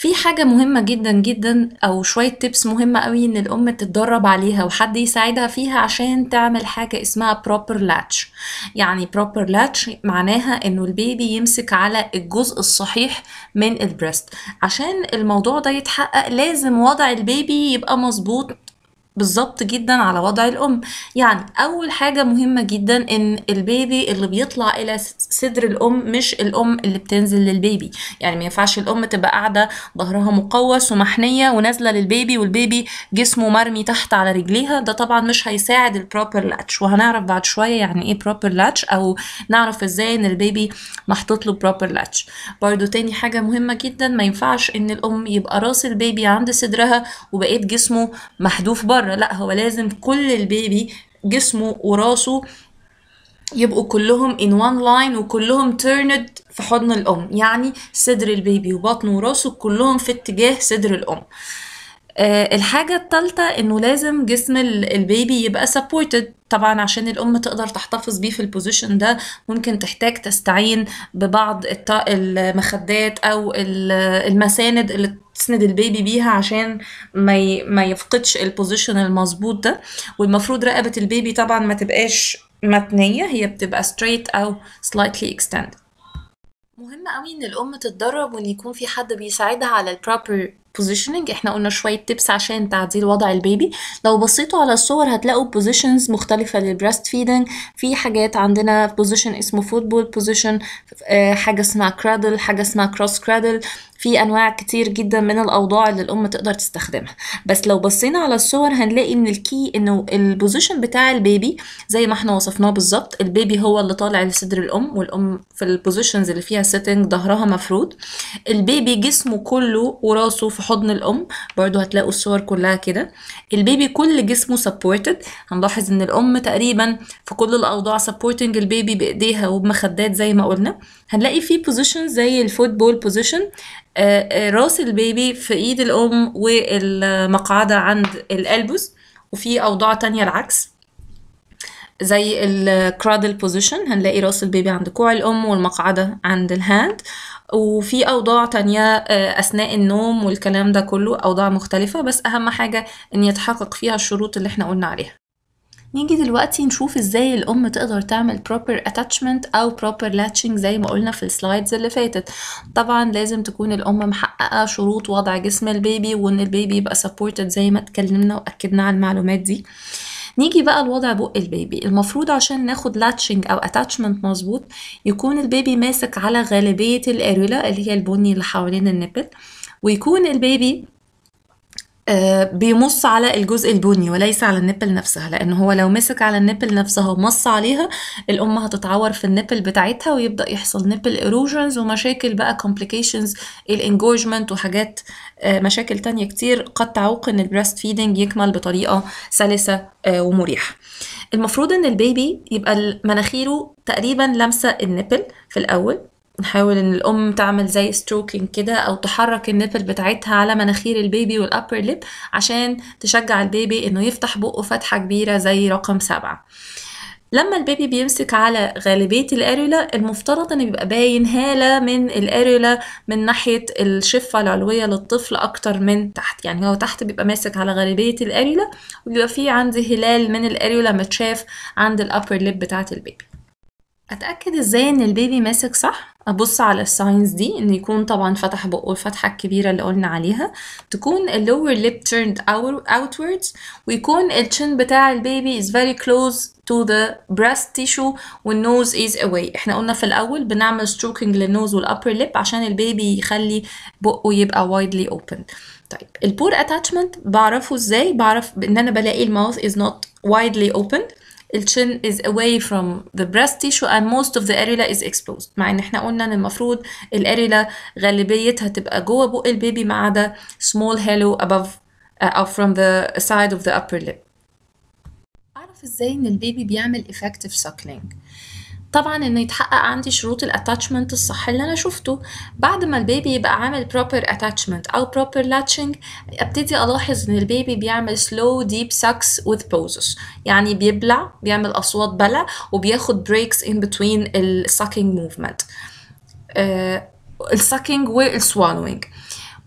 في حاجة مهمة جدا جدا أو شوية تيبس مهمة قوي إن الأم تتدرب عليها وحد يساعدها فيها عشان تعمل حاجة اسمها proper latch يعني proper latch معناها إنه البيبي يمسك على الجزء الصحيح من البريست عشان الموضوع ده يتحقق لازم وضع البيبي يبقى مظبوط بالظبط جدا على وضع الام يعني اول حاجه مهمه جدا ان البيبي اللي بيطلع الى صدر الام مش الام اللي بتنزل للبيبي يعني ما ينفعش الام تبقى قاعده ظهرها مقوس ومحنيه ونازله للبيبي والبيبي جسمه مرمي تحت على رجليها ده طبعا مش هيساعد البروبر لاتش وهنعرف بعد شويه يعني ايه بروبر لاتش او نعرف ازاي ان البيبي محطوط له بروبر لاتش برده تاني حاجه مهمه جدا ما ينفعش ان الام يبقى راس البيبي عند صدرها وبقيت جسمه محذوف بره مرة لا هو لازم كل البيبي جسمه وراسه يبقوا كلهم in one line وكلهم turned في حضن الأم يعني صدر البيبي وبطنه وراسه كلهم في اتجاه صدر الأم آه، الحاجة التالتة انه لازم جسم البيبي يبقى سبورتد طبعا عشان الام تقدر تحتفظ بيه في البوزيشن ده ممكن تحتاج تستعين ببعض المخدات او المساند اللي تسند البيبي بيها عشان ما ما يفقدش البوزيشن المظبوط ده والمفروض رقبه البيبي طبعا ما تبقاش متنيه هي بتبقى straight او slightly extended مهم قوي ان الام تتدرب وان يكون في حد بيساعدها على البروبر بوزيشننج احنا قلنا شوية تيبس عشان تعديل وضع البيبي لو بصيتوا على الصور هتلاقوا بوزيشنز مختلفة للبرست فيدنج في حاجات عندنا بوزيشن اسمه football position آه، حاجة اسمها cradle حاجة اسمها cross cradle في انواع كتير جدا من الاوضاع اللي الام تقدر تستخدمها بس لو بصينا على الصور هنلاقي من الكي انه البوزيشن بتاع البيبي زي ما احنا وصفناه بالظبط البيبي هو اللي طالع لصدر الام والام في البوزيشنز اللي فيها سيتنج ظهرها مفرود البيبي جسمه كله وراسه في حضن الام برضو هتلاقوا الصور كلها كده البيبي كل جسمه سبورتد هنلاحظ ان الام تقريبا في كل الاوضاع سبورتنج البيبي بايديها وبمخدات زي ما قلنا هنلاقي فيه بوزيشن زي الفوتبول بوزيشن آه، آه، راس البيبي في ايد الام والمقعده عند الالبوس وفي اوضاع تانية العكس زي الكرادل بوزيشن هنلاقي راس البيبي عند كوع الام والمقعده عند الهاند وفي اوضاع تانية آه، اثناء النوم والكلام ده كله اوضاع مختلفه بس اهم حاجه ان يتحقق فيها الشروط اللي احنا قلنا عليها نيجي دلوقتي نشوف ازاي الام تقدر تعمل proper attachment او proper latching زي ما قلنا في السلايدز اللي فاتت طبعا لازم تكون الام محققه شروط وضع جسم البيبي وان البيبي يبقى supported زي ما اتكلمنا واكدنا على المعلومات دي نيجي بقى لوضع بق البيبي المفروض عشان ناخد لاتشنج او اتاتشمنت مظبوط يكون البيبي ماسك على غالبيه الاريولا اللي هي البني اللي حوالين النبل ويكون البيبي بيمص على الجزء البني وليس على النبل نفسها لان هو لو مسك على النبل نفسها ومص عليها الام هتتعور في النبل بتاعتها ويبدا يحصل نبل ايروجنز ومشاكل بقى كومبليكيشنز الانجوجمنت وحاجات آه، مشاكل تانية كتير قد تعوق ان البريست فيدنج يكمل بطريقه سلسه آه، ومريحه المفروض ان البيبي يبقى مناخيره تقريبا لامسه النبل في الاول نحاول ان الام تعمل زي ستروكينج كده او تحرك النبل بتاعتها على مناخير البيبي والابر ليب عشان تشجع البيبي انه يفتح بقه فتحه كبيره زي رقم سبعة لما البيبي بيمسك على غالبية الأريولا المفترض إن بيبقى باين هالة من الأريولا من ناحية الشفة العلوية للطفل أكتر من تحت يعني هو تحت بيبقى ماسك على غالبية الأريولا وبيبقى فيه عندي هلال من الأريولا متشاف عند الأبر ليب بتاعة البيبي اتاكد ازاي ان البيبي ماسك صح ابص على الساينز دي ان يكون طبعا فتح بقه الفتحه الكبيره اللي قلنا عليها تكون اللور ليب turned outwards ويكون الشن بتاع البيبي is very close to the breast tissue والنوز از اواي احنا قلنا في الاول بنعمل ستروكينج للنوز والابر ليب عشان البيبي يخلي بقه يبقى وايدلي open طيب البور اتاتشمنت بعرفه ازاي بعرف ان انا بلاقي الماوث از نوت وايدلي اوبن chin is away from the breast tissue and most of the areola is exposed مع ان احنا قلنا ان المفروض الاريلا غالبيتها تبقى جوه بق البيبي ما عدا small halo above uh, or from the side of the upper lip اعرف ازاي ان البيبي بيعمل effective suckling طبعا انه يتحقق عندي شروط الاتاتشمنت الصح اللي انا شفته بعد ما البيبي يبقى عامل بروبر اتاتشمنت او بروبر لاتشنج ابتدي الاحظ ان البيبي بيعمل سلو ديب ساكس وذ بوزز يعني بيبلع بيعمل اصوات بلع وبياخد بريكس ان بتوين ال موفمنت movement آه، السكينج والسوالوينج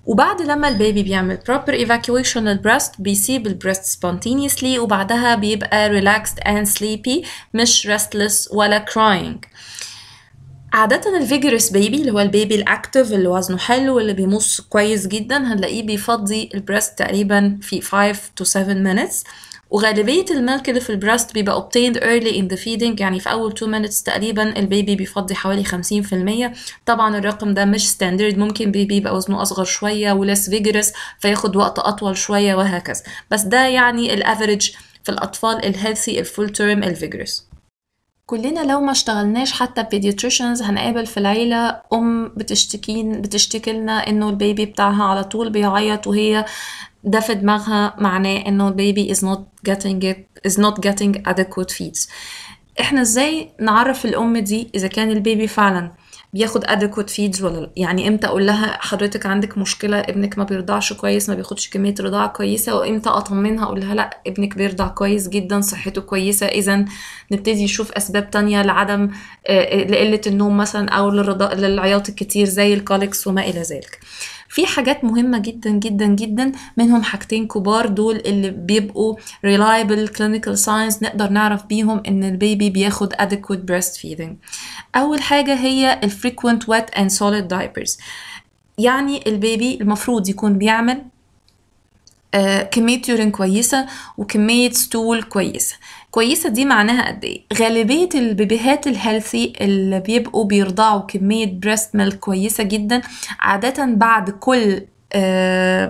وبعد لما البيبي بيعمل proper evacuation البرست بيسيب البرست spontaneously وبعدها بيبقى relaxed and sleepy مش restless ولا crying عادة الفيجرس بيبي اللي هو البيبي الاكتف اللي وزنه حلو اللي بيمص كويس جدا هنلاقيه بيفضي البريست تقريبا في 5 to 7 minutes وغالبية الملك اللي في البراست بيبقى obtained early in the feeding يعني في أول 2 minutes تقريبا البيبي بيفضي حوالي 50% طبعا الرقم ده مش ستاندرد ممكن بيبي يبقى وزنه أصغر شوية ولس فيجرس فياخد وقت أطول شوية وهكذا بس ده يعني الافريج في الأطفال الهيلثي الفول تيرم الفيجرس كلنا لو ما اشتغلناش حتى بيدياتريشنز هنقابل في العيلة أم بتشتكين بتشتكي لنا إنه البيبي بتاعها على طول بيعيط وهي ده في دماغها معناه انه البيبي is not getting it is not getting adequate feeds احنا ازاي نعرف الام دي اذا كان البيبي فعلا بياخد adequate feeds ولا لا يعني امتى اقول لها حضرتك عندك مشكله ابنك ما بيرضعش كويس ما بياخدش كميه رضاعه كويسه وامتى اطمنها اقول لها لا ابنك بيرضع كويس جدا صحته كويسه اذا نبتدي نشوف اسباب تانية لعدم آه، آه، لقله النوم مثلا او للعياط الكتير زي الكالكس وما الى ذلك في حاجات مهمه جدا جدا جدا منهم حاجتين كبار دول اللي بيبقوا reliable clinical signs نقدر نعرف بيهم ان البيبي بياخد adequate breastfeeding اول حاجه هي ال frequent wet and solid diapers يعني البيبي المفروض يكون بيعمل آه، كمية يورين كويسة وكمية ستول كويسة كويسه دي معناها قد ايه غالبيه البيبيهات الهيلثي اللي بيبقوا بيرضعوا كميه بريست ميلك كويسه جدا عاده بعد كل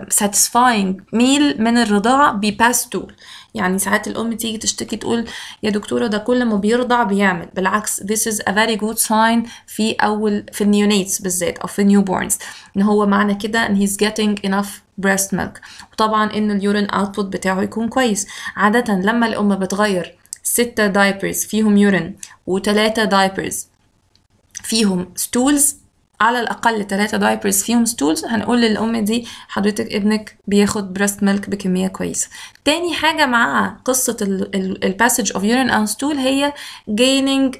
ساتسفاينج آه، ميل من الرضاعه بيباس تول يعني ساعات الام تيجي تشتكي تقول يا دكتوره ده كل ما بيرضع بيعمل بالعكس this is a very good sign في اول في النيونيتس بالذات او في النيوبورنز ان هو معنى كده ان he's getting enough breast milk وطبعا ان اليورين اوتبوت بتاعه يكون كويس عاده لما الام بتغير ستة دايبرز فيهم يورين وثلاثة دايبرز فيهم ستولز على الاقل ثلاثة دايبرز فيهم ستولز هنقول للام دي حضرتك ابنك بياخد بريست ميلك بكميه كويسه تاني حاجه مع قصه الباسج اوف يورين اند ستول هي gaining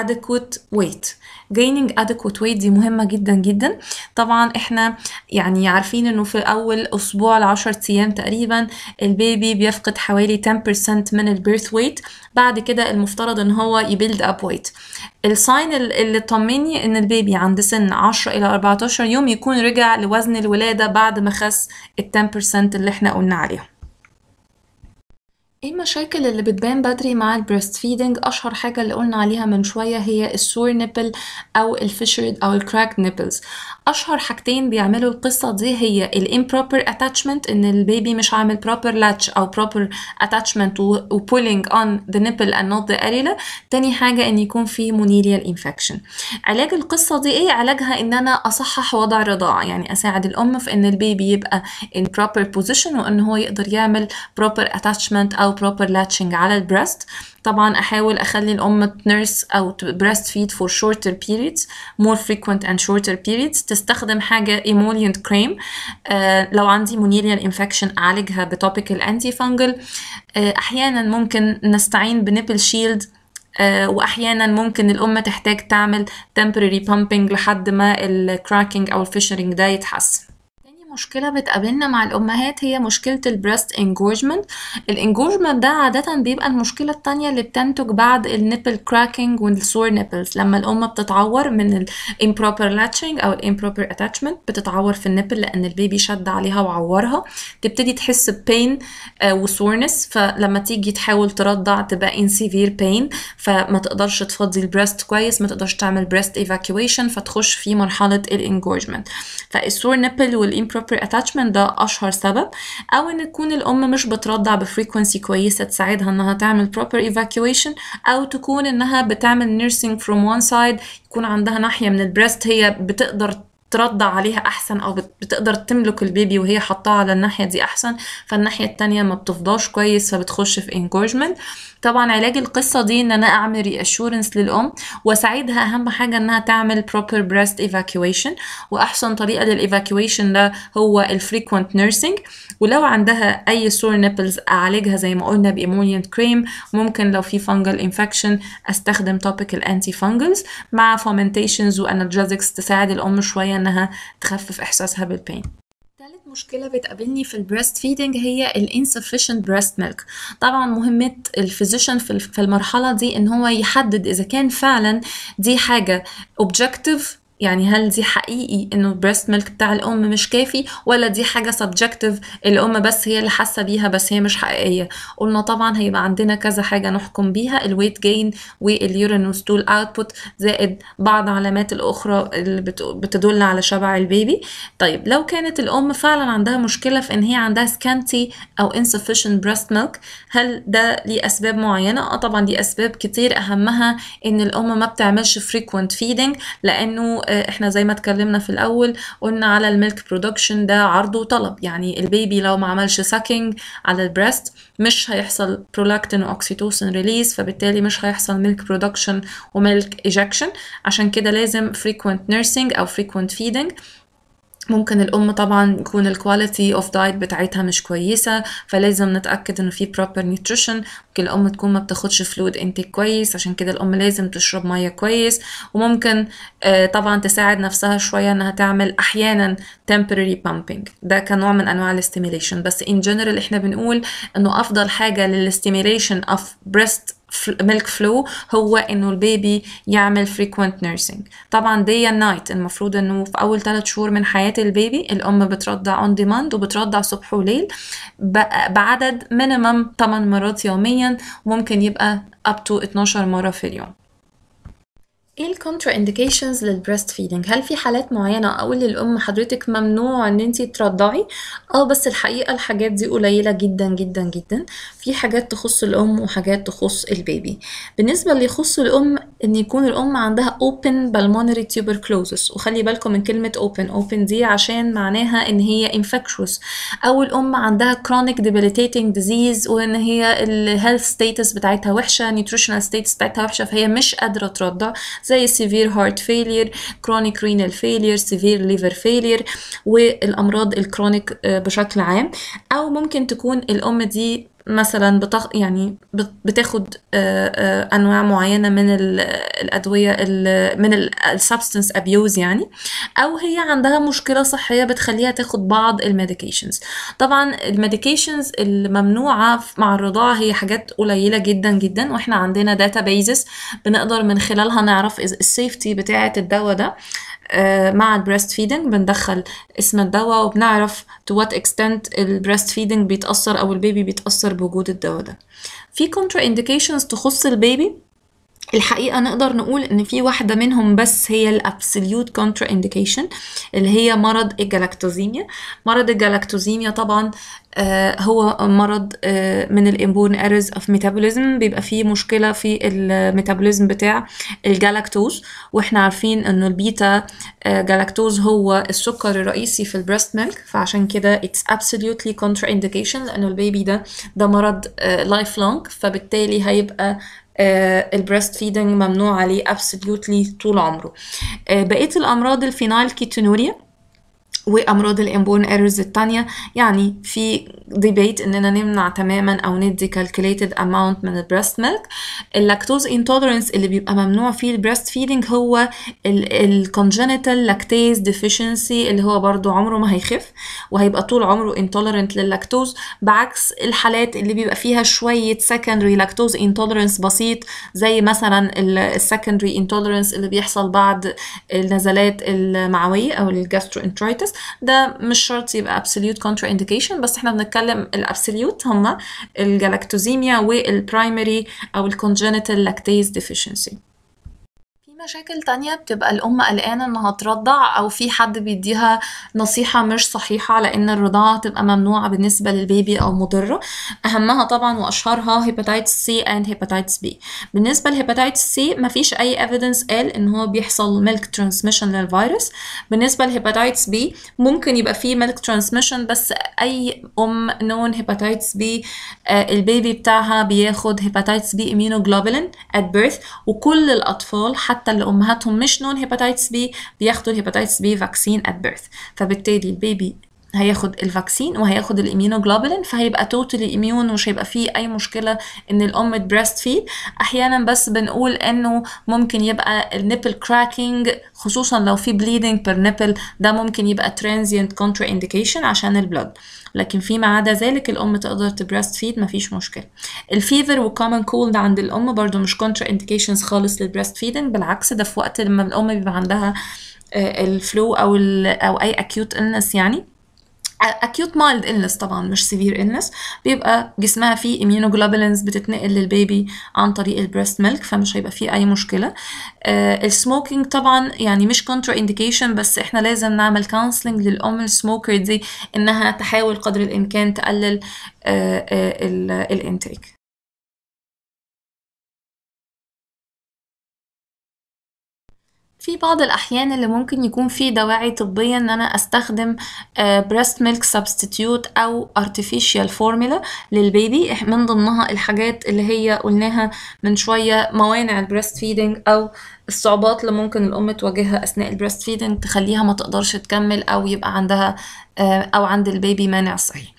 adequate weight gaining adequate weight دي مهمه جدا جدا طبعا احنا يعني عارفين انه في اول اسبوع ل ايام تقريبا البيبي بيفقد حوالي 10% من البيرث ويت بعد كده المفترض ان هو يبيلد اب ويت الساين اللي طمني ان البيبي عند سن 10 الى 14 يوم يكون رجع لوزن الولاده بعد ما خس ال 10% اللي احنا قلنا عليهم إيه المشاكل اللي بتبان بدري مع فيدنج أشهر حاجة اللي قولنا عليها من شوية هي السور نيبل أو الفيشرد أو الكراك nipples اشهر حاجتين بيعملوا القصه دي هي الامبروبر اتاتشمنت ان البيبي مش عامل بروبر لاتش او بروبر اتاتشمنت وبولينج اون ذا نيبل اند نوت ذا اريلا تاني حاجه ان يكون في مونيريال انفكشن علاج القصه دي ايه علاجها ان انا اصحح وضع الرضاعه يعني اساعد الام في ان البيبي يبقى in بروبر بوزيشن وان هو يقدر يعمل بروبر اتاتشمنت او بروبر لاتشنج على البريست طبعا احاول اخلي الام تنرس او بريست فيد فور shorter periods more frequent and shorter periods تستخدم حاجه emollient cream آه، لو عندي مونيريال انفكشن اعالجها بتوبيكال انتي فانجل احيانا ممكن نستعين بنيبل شيلد آه، واحيانا ممكن الام تحتاج تعمل temporary pumping لحد ما الكراكنج او الفيشرنج ده يتحسن مشكلة بتقابلنا مع الأمهات هي مشكلة البريست انجورجمنت الانجورجمنت ده عادة بيبقى المشكلة التانية اللي بتنتج بعد النيبل كراكنج والسور نيبلز لما الأم بتتعور من الامبروبر لاتشنج أو الامبروبر اتاتشمنت بتتعور في النبل لأن البيبي شد عليها وعورها تبتدي تحس ببين آه، وسورنس فلما تيجي تحاول ترضع تبقى ان سيفير بين فما تقدرش تفضي البريست كويس ما تقدرش تعمل بريست ايفاكيويشن فتخش في مرحلة الانجورجمنت فالسور نيبل والامبروبر improper attachment ده اشهر سبب او ان تكون الام مش بترضع بفريكونسي كويسه تساعدها انها تعمل proper evacuation او تكون انها بتعمل nursing from one side يكون عندها ناحيه من البريست هي بتقدر بترضع عليها احسن او بتقدر تملك البيبي وهي حطاها على الناحيه دي احسن فالناحيه التانية ما بتفضاش كويس فبتخش في انكورجمنت طبعا علاج القصه دي ان انا اعمل رياشورنس للام واساعدها اهم حاجه انها تعمل proper breast evacuation واحسن طريقه للايفاكويشن ده هو الفريكوينت نيرسينج ولو عندها اي سور نيبلز اعالجها زي ما قلنا بامونيانت كريم ممكن لو في فانجل انفكشن استخدم توبيكال انتي فانجلز مع فومنتيشنز وانالجازكس تساعد الام شويه انها تخفف احساسها بالبين ثالث مشكلة بتقابلني في البريست فيدنج هي الانسفيشنت بريست ميلك طبعا مهمة الفيزيشن في المرحلة دي ان هو يحدد اذا كان فعلا دي حاجة اوبجكتيف يعني هل دي حقيقي انه البريست ميلك بتاع الام مش كافي ولا دي حاجه سبجكتيف الام بس هي اللي حاسه بيها بس هي مش حقيقيه قلنا طبعا هيبقى عندنا كذا حاجه نحكم بيها الويت جين واليورين وستول اوتبوت زائد بعض علامات الاخرى اللي بتدل على شبع البيبي طيب لو كانت الام فعلا عندها مشكله في ان هي عندها سكانتي او انسفيشنت بريست ميلك هل ده ليه اسباب معينه اه طبعا دي اسباب كتير اهمها ان الام ما بتعملش فريكوينت فيدنج لانه احنا زي ما اتكلمنا في الاول قلنا على الميلك برودكشن ده عرض وطلب يعني البيبي لو ما عملش ساكينج على البريست مش هيحصل برولاكتين واكسيتوسين ريليز فبالتالي مش هيحصل ميلك برودكشن وميلك ايجكشن عشان كده لازم frequent nursing او frequent feeding ممكن الام طبعا يكون الكواليتي اوف دايت بتاعتها مش كويسه فلازم نتاكد انه في بروبر نيوتريشن ممكن الام تكون ما بتاخدش فلود انت كويس عشان كده الام لازم تشرب ميه كويس وممكن آه، طبعا تساعد نفسها شويه انها تعمل احيانا temporary pumping ده كنوع من انواع الاستيميليشن بس ان جنرال احنا بنقول انه افضل حاجه للاستيميليشن اوف بريست ميلك فلو هو انه البيبي يعمل frequent nursing طبعا دي نايت المفروض انه في اول ثلاث شهور من حياة البيبي الام بترضع اون ديماند وبترضع صبح وليل بعدد مينيمم 8 مرات يوميا ممكن يبقى up to 12 مرة في اليوم ايه الكونترا انديكيشنز للبريست فيدنج هل في حالات معينه اقول للام حضرتك ممنوع ان انت ترضعي اه بس الحقيقه الحاجات دي قليله جدا جدا جدا في حاجات تخص الام وحاجات تخص البيبي بالنسبه اللي يخص الام ان يكون الام عندها open pulmonary tuberculosis وخلي بالكم من كلمه open open دي عشان معناها ان هي infectious او الام عندها chronic debilitating disease وان هي الهيلث ستيتس بتاعتها وحشه nutritional status بتاعتها وحشه فهي مش قادره ترضع زي severe heart failure chronic renal failure severe liver failure والأمراض الكرونيك بشكل عام أو ممكن تكون الأم دي مثلا بتخ... يعني بتاخد آه، آه، انواع معينه من الادويه من السبستنس ابيوز يعني او هي عندها مشكله صحيه بتخليها تاخد بعض الميديكيشنز طبعا الميديكيشنز الممنوعه مع الرضاعه هي حاجات قليله جدا جدا واحنا عندنا داتا بيزس بنقدر من خلالها نعرف السيفتي بتاعه الدواء ده آه، مع البريست فيدنج بندخل اسم الدواء وبنعرف تو وات اكستنت البريست فيدنج بيتأثر أو البيبي بيتأثر بوجود الدواء ده في كونترا اندكيشنز تخص البيبي الحقيقة نقدر نقول إن في واحدة منهم بس هي الأبسوليوت كونترا إنديكيشن اللي هي مرض الجلاكتوزيميا مرض الجلاكتوزيميا طبعا آه، هو مرض آه، من الانبورن ايرز اوف ميتابوليزم بيبقى فيه مشكله في الميتابوليزم بتاع الجلاكتوز واحنا عارفين انه البيتا آه، جلاكتوز هو السكر الرئيسي في البريست ميلك فعشان كده اتس كونترا انديكيشن لانه البيبي ده ده مرض لايف لونج فبالتالي هيبقى آه، البريست فيدنج ممنوع عليه ابسوليوتلي طول عمره آه، بقيه الامراض الفينايل كيتونوريا وامراض الانبورن ايرورز التانية يعني في ديبيت اننا نمنع تماما او ندي كالكوليتد اماونت من البريست ميلك اللاكتوز انتولرنس اللي بيبقى ممنوع فيه البريست فيدنج هو الكونجنتال لاكتيز ديفيشنسي اللي هو برضو عمره ما هيخف وهيبقى طول عمره انتولرنت لللاكتوز بعكس الحالات اللي بيبقى فيها شويه سكندري لاكتوز انتولرنس بسيط زي مثلا السكندري انتولرنس اللي بيحصل بعد النزلات المعويه او الجاسترو انترايتس ده مش شرط يبقى ابسوليوت كونترا انديكيشن بس احنا بنتكلم الابسوليوت هما الجالاكتوزيميا والبرايمري او الكونجنتال لاكتيز ديفيشنسي مشاكل تانية بتبقى الأم قلقانة إنها ترضع أو في حد بيديها نصيحة مش صحيحة على إن الرضاعة تبقى ممنوعة بالنسبة للبيبي أو مضرة أهمها طبعا وأشهرها هيباتيتس سي أند هيباتيتس بي بالنسبة لهيباتيتس سي مفيش أي evidence قال إن هو بيحصل ميلك ترانسميشن للفيروس بالنسبة لهيباتيتس بي ممكن يبقى فيه ميلك ترانسميشن بس أي أم نون هيباتيتس بي البيبي بتاعها بياخد هيباتيتس بي immunoglobulin at birth وكل الأطفال حتى لامهاتهم اللي امهاتهم مش نون هيباتايتس بي بياخدوا الهيباتايتس بي فاكسين ات بيرث فبالتالي البيبي هياخد الفاكسين وهياخد الاميونوجلوبولين فهيبقى توتالي اميون مش هيبقى فيه اي مشكله ان الام تبريست فيه احيانا بس بنقول انه ممكن يبقى النبل كراكنج خصوصا لو في بليدنج بير نبل ده ممكن يبقى ترانزيانت كونترا انديكيشن عشان البلود لكن فيما عدا ذلك الام تقدر تبرست فيد مفيش مشكله الفيفر والكومن كولد عند الام برضو مش كونترا انديكيشنز خالص للبرست فيدنج بالعكس ده في وقت لما الام بيبقى عندها آه، الفلو او او اي اكيوت النس يعني اكيوت مايلد illness طبعا مش سيفير illness بيبقى جسمها فيه immunoglobulins بتتنقل للبيبي عن طريق البريست ميلك فمش هيبقى فيه اي مشكله آه، السموكينج طبعا يعني مش كونترا انديكيشن بس احنا لازم نعمل كونسلنج للام السموكر دي انها تحاول قدر الامكان تقلل آه, آه، الانتيك في بعض الأحيان اللي ممكن يكون في دواعي طبية إن أنا أستخدم بريست ميلك سبستيتيوت أو ارتفيشال فورمولا للبيبي من ضمنها الحاجات اللي هي قلناها من شوية موانع البريست فيدنج أو الصعوبات اللي ممكن الأم تواجهها أثناء البريست فيدنج تخليها ما تقدرش تكمل أو يبقى عندها آه، أو عند البيبي مانع صحي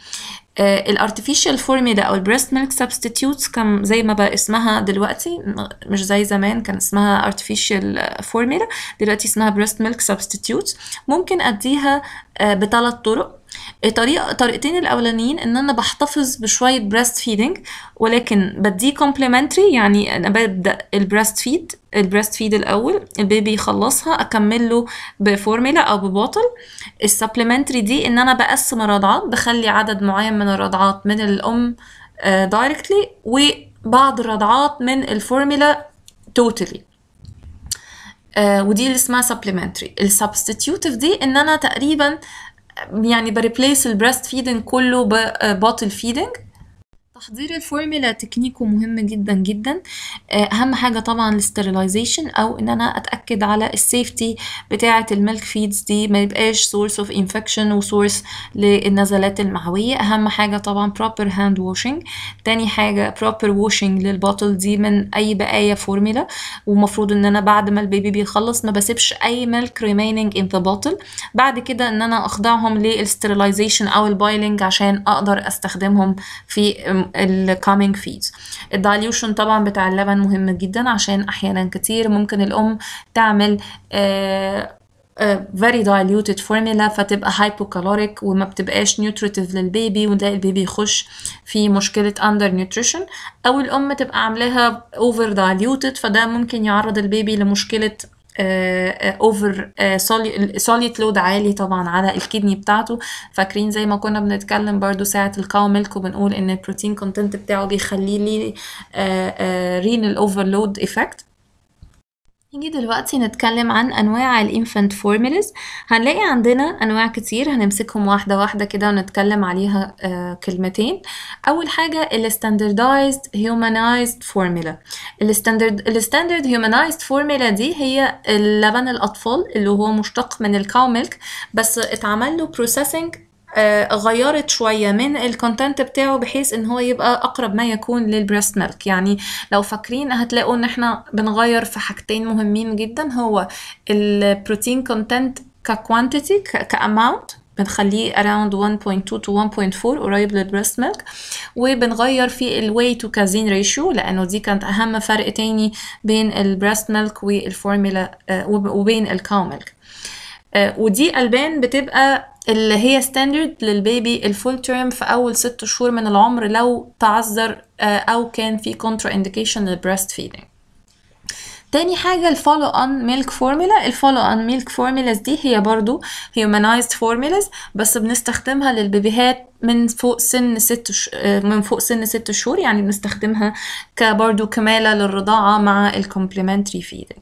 آه، الارتفيشال فورميلا او البريست ميلك substitutes كان زي ما بقى اسمها دلوقتي مش زي زمان كان اسمها ارتفيشال فورميلا دلوقتي اسمها بريست ميلك substitutes ممكن اديها آه، بثلاث طرق طريقه طريقتين الاولانيين ان انا بحتفظ بشويه بريست فيدنج ولكن بديه كومبلمنتري يعني انا ببدا البريست فيد البريست فيد الاول البيبي يخلصها اكمل له بفورميلا او بباطل السبلمنتري دي ان انا بقسم الرضعات بخلي عدد معين من الرضعات من الام دايركتلي آه، وبعض الرضعات من الفورميلا توتالي آه ودي اللي اسمها سبلمنتري السبستيتيوتيف دي ان انا تقريبا يعني بريبليس البريست فيدنج كله بباطل آه, فيدنج تحضير الفورميلا تكنيكه مهم جدا جدا آه، اهم حاجه طبعا الاسترلايزيشن او ان انا اتاكد على السيفتي بتاعه الميلك فيدز دي ما يبقاش سورس اوف انفكشن وسورس للنزلات المعويه اهم حاجه طبعا بروبر هاند واشنج تاني حاجه بروبر واشنج للبطل دي من اي بقايا فورميلا ومفروض ان انا بعد ما البيبي بيخلص ما بسيبش اي ميلك ريميننج ان ذا بottle بعد كده ان انا اخضعهم للاستريلايزيشن او البايلنج عشان اقدر استخدمهم في الكامينج فيدز الداليوشن طبعا بتاع اللبن مهم جدا عشان احيانا كتير ممكن الام تعمل فيري دايليوتد فورميلا فتبقى هايبوكالوريك وما بتبقاش نيوتريتيف للبيبي ونلاقي البيبي يخش في مشكله اندر نيوتريشن او الام تبقى عاملاها اوفر دايليوتد فده ممكن يعرض البيبي لمشكله اوفر سوليت لود عالي طبعا على الكدني بتاعته فاكرين زي ما كنا بنتكلم برضو ساعه الكاو ميلك وبنقول ان البروتين كونتنت بتاعه بيخليه لي رينال اوفرلود ايفكت نيجي دلوقتي نتكلم عن أنواع الإنفانت فورمولاز هنلاقي عندنا أنواع كتير هنمسكهم واحدة واحدة كده ونتكلم عليها آه، كلمتين أول حاجة الستاندردايزد هيومنايزد فورمولا الستاندرد الستاندرد هيومنايزد فورمولا دي هي لبن الأطفال اللي هو مشتق من الكاو ميلك بس اتعمل له بروسيسنج آه، غيرت شويه من الكونتنت بتاعه بحيث ان هو يبقى اقرب ما يكون للبريست ميلك يعني لو فاكرين هتلاقوا ان احنا بنغير في حاجتين مهمين جدا هو البروتين كونتنت ككوانتيتي كاماونت بنخليه around 1.2 to 1.4 قريب للبريست ميلك وبنغير في الواي تو كازين ريشيو لانه دي كانت اهم فرق تاني بين البريست ميلك والفورميلا وبين الكاو آه، ميلك ودي البان بتبقى اللي هي ستاندرد للبيبي الفول تيرم في اول ست شهور من العمر لو تعذر آه، او كان في كونترا انديكيشن للبريست فيدنج تاني حاجة الفولو اون ميلك فورمولا الفولو اون ميلك فورمولاز دي هي برضو هيومنايزد فورمولاز بس بنستخدمها للبيبيهات من فوق سن ست ش... آه، من فوق سن ست شهور يعني بنستخدمها كبرضو كمالة للرضاعة مع الكومبلمنتري فيدنج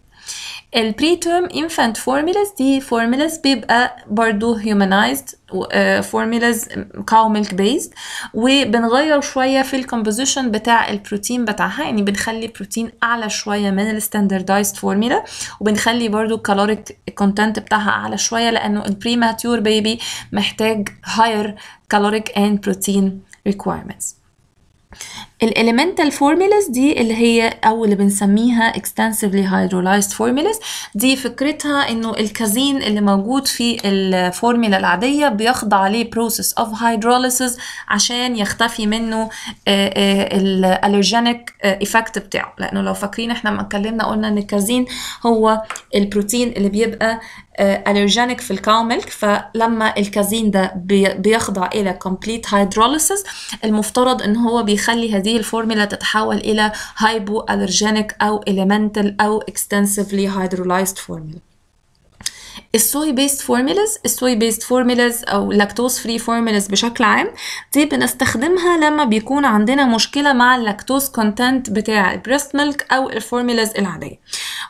البريتيرم انفانت فورمولاز دي فورمولاز بيبقى برضو humanized فورمولاز كاو ميلك بيزد وبنغير شويه في الكومبوزيشن بتاع البروتين بتاعها يعني بنخلي بروتين اعلى شويه من الستاندردايزد فورمولا وبنخلي برضو الكالوريك كونتنت بتاعها اعلى شويه لانه البريماتيور بيبي محتاج هاير كالوريك اند بروتين requirements الاليمنتال فورمولاز دي اللي هي او اللي بنسميها extensively hydrolyzed formulas دي فكرتها انه الكازين اللي موجود في الفورميلا العاديه بيخضع عليه process of hydrolysis عشان يختفي منه آه، آه، الالرجينيك ايفكت آه، بتاعه لانه لو فاكرين احنا لما اتكلمنا قلنا ان الكازين هو البروتين اللي بيبقى الرجينيك آه، في الكاو ميلك فلما الكازين ده بيخضع الى كومبليت هيدروليسيس المفترض ان هو بيخلي هذه الفورمولا تتحول الى هايبو الرجينيك او اليمنتال او اكستنسفلي هيدرولايزد فورمولا الصوي بيست فورمولاز الصوي بيست فورمولاز او لاكتوز فري فورمولاز بشكل عام دي طيب بنستخدمها لما بيكون عندنا مشكله مع اللاكتوز كونتنت بتاع البريست ميلك او الفورمولاز العاديه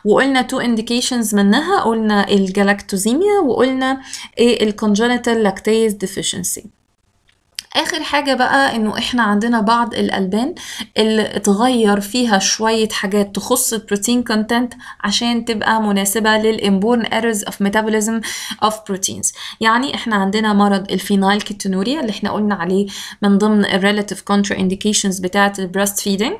وقلنا تو انديكيشنز منها قلنا الجالاكتوزيميا وقلنا ايه الكونجنتال لاكتيز ديفيشنسي اخر حاجه بقى انه احنا عندنا بعض الالبان اللي اتغير فيها شويه حاجات تخص البروتين كونتنت عشان تبقى مناسبه للامبورن ايرز اوف ميتابوليزم اوف بروتينز يعني احنا عندنا مرض الفينايل كيتونوريا اللي احنا قلنا عليه من ضمن الريلاتيف كونترا انديكيشنز بتاعه البريست فيدنج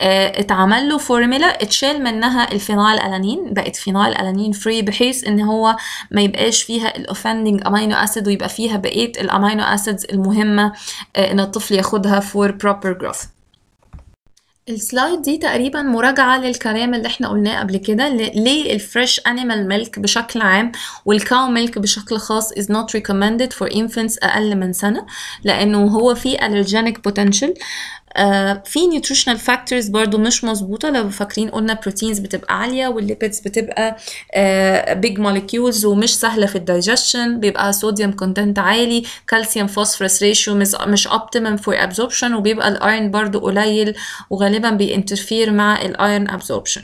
اه اتعمل له فورميلا اتشال منها الفينايل الانين بقت فينايل الانين فري بحيث ان هو ما يبقاش فيها الاوفندنج امينو اسيد ويبقى فيها بقيه الامينو اسيدز المهمه آه، إن الطفل ياخدها for proper growth السلايد دي تقريبا مراجعة للكلام اللي احنا قلناه قبل كده ليه الفريش animal milk بشكل عام والكاو ميلك بشكل خاص is not recommended for infants أقل من سنة لأنه هو فيه allergenic potential آه، في نيوتريشنال فاكتورز برضو مش مظبوطه لو فاكرين قلنا بروتينز بتبقى عاليه والليبيدز بتبقى بيج بيج مولكيولز ومش سهله في الدايجشن بيبقى صوديوم كونتنت عالي كالسيوم فوسفورس ريشيو مش اوبتيمم فور ابزوربشن وبيبقى الايرن برضو قليل وغالبا بينترفير مع الايرن ابزوربشن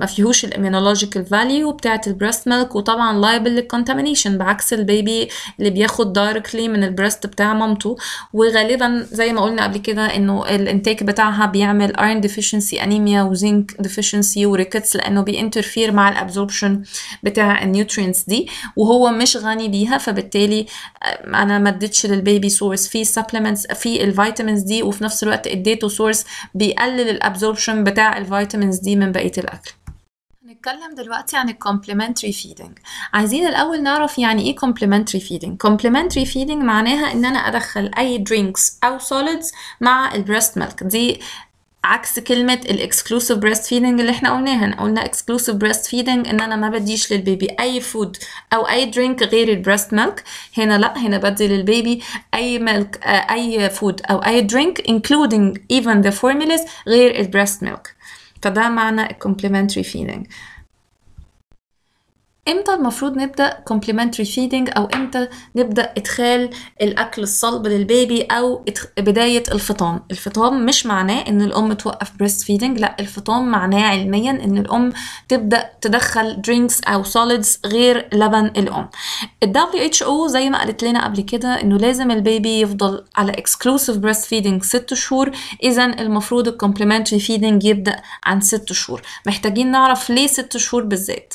ما فيهوش الامينولوجيكال فاليو بتاعه البريست ميلك وطبعا لايبل للكونتامينيشن بعكس البيبي اللي بياخد دايركتلي من البريست بتاع مامته وغالبا زي ما قلنا قبل كده انه الانتاج بتاعها بيعمل ايرن ديفيشنسي انيميا وزنك ديفيشنسي وريكتس لانه بينترفير مع الابزوربشن بتاع النيوترينتس دي وهو مش غني بيها فبالتالي آه، انا ما اديتش للبيبي سورس في سبلمنتس في الفيتامينز دي وفي نفس الوقت اديته سورس بيقلل الابزوربشن بتاع الفيتامينز دي من بقيه الاكل هنتكلم دلوقتي عن ال complementary feeding عايزين الأول نعرف يعني إيه complementary feeding complementary feeding معناها إن أنا أدخل أي drinks أو solids مع ال breast milk دي عكس كلمة الاكسكلوسيف بريست فيدنج اللي احنا قلناها قلنا exclusive بريست فيدنج ان انا ما بديش للبيبي اي food او اي drink غير البريست milk هنا لا هنا بدي للبيبي اي ميلك آه، اي food او اي drink including even the formulas غير البريست milk فده معنى complementary feeding امتى المفروض نبدا complementary feeding او امتى نبدا ادخال الاكل الصلب للبيبي او بدايه الفطام الفطام مش معناه ان الام توقف بريست فيدنج لا الفطام معناه علميا ان الام تبدا تدخل درينكس او سوليدز غير لبن الام ال WHO زي ما قالت لنا قبل كده انه لازم البيبي يفضل على exclusive breastfeeding 6 شهور اذا المفروض الكومبلمنتري feeding يبدا عن 6 شهور محتاجين نعرف ليه 6 شهور بالذات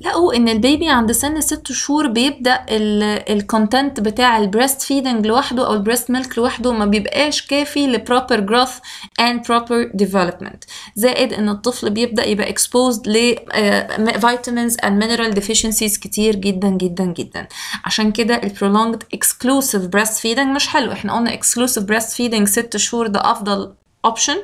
لقوا ان البيبي عند سن ست شهور بيبدا الكونتنت بتاع البريست فيدنج لوحده او البريست ميلك لوحده ما بيبقاش كافي لبروبر جروث اند بروبر ديفلوبمنت زائد ان الطفل بيبدا يبقى اكسبوزد فيتامينز اند مينرال ديفيشنسيز كتير جدا جدا جدا عشان كده البرولونجد اكسكلوسيف بريست فيدنج مش حلو احنا قلنا اكسكلوسيف بريست فيدنج ست شهور ده افضل اوبشن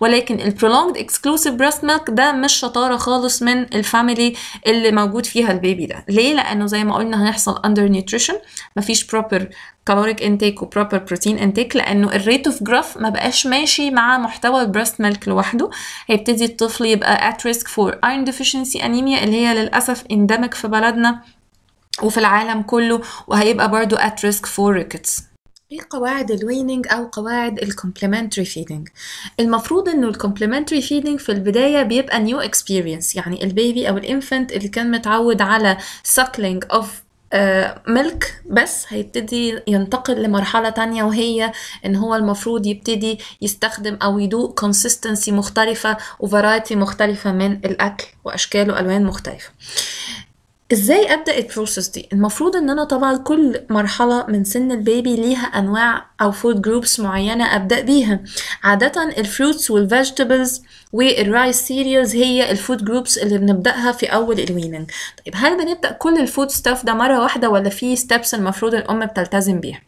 ولكن البرولونجد اكسكلوسيف بريست ميلك ده مش شطاره خالص من الفاميلي اللي موجود فيها البيبي ده ليه لانه زي ما قلنا هنحصل اندر نيوتريشن مفيش بروبر كالوريك انتيك وبروبر بروتين انتيك لانه الريت اوف جراف ما بقاش ماشي مع محتوى البريست ميلك لوحده هيبتدي الطفل يبقى at risk for iron deficiency anemia اللي هي للاسف اندمج في بلدنا وفي العالم كله وهيبقى برضو at risk for rickets ايه قواعد الويننج او قواعد الكومبلمنتري فيدنج المفروض انه الكومبلمنتري فيدنج في البدايه بيبقى نيو اكسبيرينس يعني البيبي او الانفنت اللي كان متعود على سكلينج اوف ملك بس هيبتدي ينتقل لمرحلة تانية وهي ان هو المفروض يبتدي يستخدم او يدوق كونسيستنسي مختلفة وفرايتي مختلفة من الاكل واشكال والوان مختلفة ازاي ابدا البروسيس دي المفروض ان انا طبعا كل مرحله من سن البيبي ليها انواع او فود جروبس معينه ابدا بيها عاده الفروتس والفيجيتابلز والرايس سيريالز هي الفود جروبس اللي بنبداها في اول الويننج طيب هل بنبدا كل الفود ستاف ده مره واحده ولا في ستابس المفروض الام بتلتزم بيها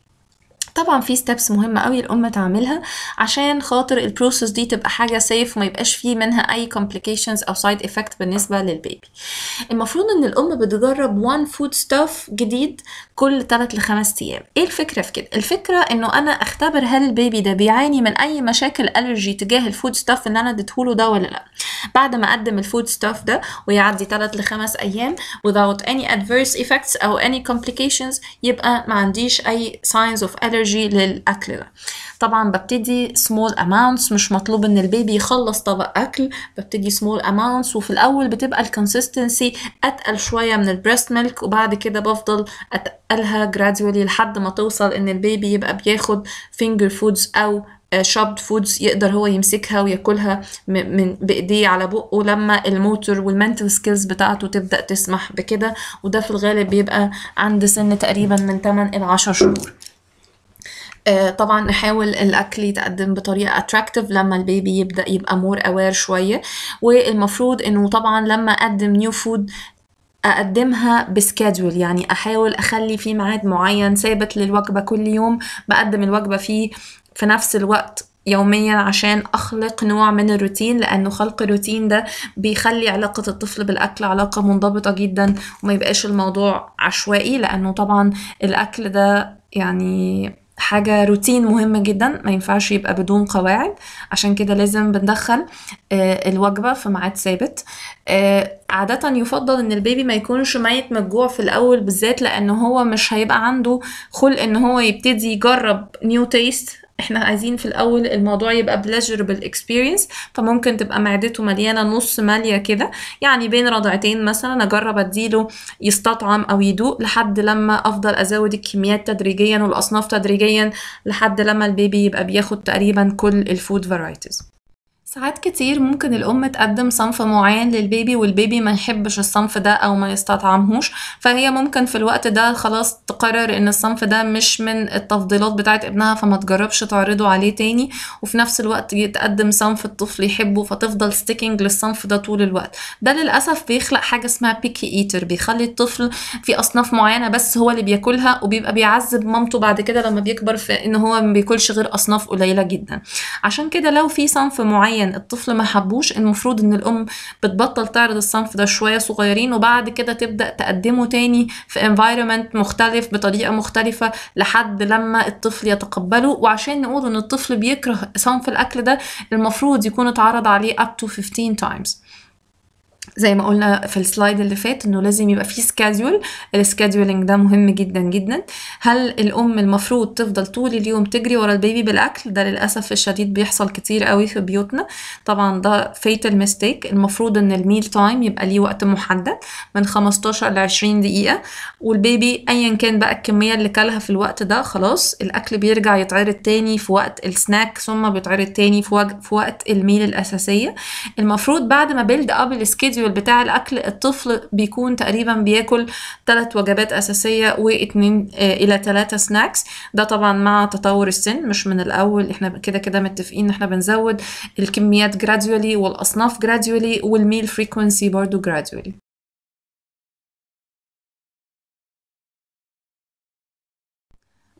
طبعا في ستيبس مهمه قوي الام تعملها عشان خاطر البروسيس دي تبقى حاجه سيف وما يبقاش فيه منها اي كومبليكيشنز او سايد افكت بالنسبه للبيبي المفروض ان الام بتجرب وان فود ستاف جديد كل 3 ل 5 ايام ايه الفكره في كده الفكره انه انا اختبر هل البيبي ده بيعاني من اي مشاكل الرجي تجاه الفود ستاف اللي انا اديتهوله ده ولا لا بعد ما اقدم الفود ستاف ده ويعدي 3 ل 5 ايام without any adverse effects او any complications يبقى ما عنديش اي signs of allergy احتياجي للاكل ده طبعا ببتدي سمول اماونتس مش مطلوب ان البيبي يخلص طبق اكل ببتدي سمول اماونتس وفي الاول بتبقى الكونسيستنسي اتقل شويه من البريست ميلك وبعد كده بفضل اتقلها جرادولي لحد ما توصل ان البيبي يبقى بياخد فينجر فودز او شابد فودز يقدر هو يمسكها وياكلها من بايديه على بقه لما الموتور والمنتل سكيلز بتاعته تبدا تسمح بكده وده في الغالب بيبقى عند سن تقريبا من 8 ل 10 شهور آه، طبعا احاول الاكل يتقدم بطريقه اتراكتيف لما البيبي يبدا يبقى مور اوير شويه والمفروض انه طبعا لما اقدم نيو فود اقدمها بسكادول يعني احاول اخلي في ميعاد معين ثابت للوجبه كل يوم بقدم الوجبه فيه في نفس الوقت يوميا عشان اخلق نوع من الروتين لانه خلق الروتين ده بيخلي علاقه الطفل بالاكل علاقه منضبطه جدا وما يبقاش الموضوع عشوائي لانه طبعا الاكل ده يعني حاجة روتين مهمة جدا ما ينفعش يبقى بدون قواعد عشان كده لازم بندخل آه، الوجبة في ميعاد ثابت آه، عادة يفضل ان البيبي ما يكونش ميت من الجوع في الاول بالذات لان هو مش هيبقى عنده خلق ان هو يبتدي يجرب نيو تيست احنا عايزين في الاول الموضوع يبقى بلاجربل اكسبيرينس فممكن تبقى معدته مليانه نص ماليه كده يعني بين رضعتين مثلا اجرب اديله يستطعم او يدوق لحد لما افضل ازود الكميات تدريجيا والاصناف تدريجيا لحد لما البيبي يبقى بياخد تقريبا كل الفود فرايتيز ساعات كتير ممكن الأم تقدم صنف معين للبيبي والبيبي ما يحبش الصنف ده أو ما يستطعمهوش فهي ممكن في الوقت ده خلاص تقرر إن الصنف ده مش من التفضيلات بتاعت ابنها فما تجربش تعرضه عليه تاني وفي نفس الوقت تقدم صنف الطفل يحبه فتفضل ستيكينج للصنف ده طول الوقت ده للأسف بيخلق حاجة اسمها بيكي ايتر بيخلي الطفل في أصناف معينة بس هو اللي بياكلها وبيبقى بيعذب مامته بعد كده لما بيكبر في إن هو ما بياكلش غير أصناف قليلة جدا عشان كده لو في صنف معين كان يعني الطفل ما حبوش المفروض ان الام بتبطل تعرض الصنف ده شويه صغيرين وبعد كده تبدا تقدمه تاني في انفايرمنت مختلف بطريقه مختلفه لحد لما الطفل يتقبله وعشان نقول ان الطفل بيكره صنف الاكل ده المفروض يكون اتعرض عليه up to 15 times زي ما قلنا في السلايد اللي فات انه لازم يبقى فيه سكادول السكادولينج ده مهم جدا جدا هل الام المفروض تفضل طول اليوم تجري ورا البيبي بالاكل ده للاسف الشديد بيحصل كتير قوي في بيوتنا طبعا ده فيتال ميستيك المفروض ان الميل تايم يبقى ليه وقت محدد من 15 ل 20 دقيقه والبيبي ايا كان بقى الكميه اللي كلها في الوقت ده خلاص الاكل بيرجع يتعرض تاني في وقت السناك ثم بيتعرض تاني في, في وقت الميل الاساسيه المفروض بعد ما بيلد اب السكيدول السكيدول بتاع الاكل الطفل بيكون تقريبا بياكل ثلاث وجبات اساسيه واثنين آه، الى ثلاثه سناكس ده طبعا مع تطور السن مش من الاول احنا كده كده متفقين ان احنا بنزود الكميات جرادولي والاصناف جرادولي والميل فريكونسي برضو جرادولي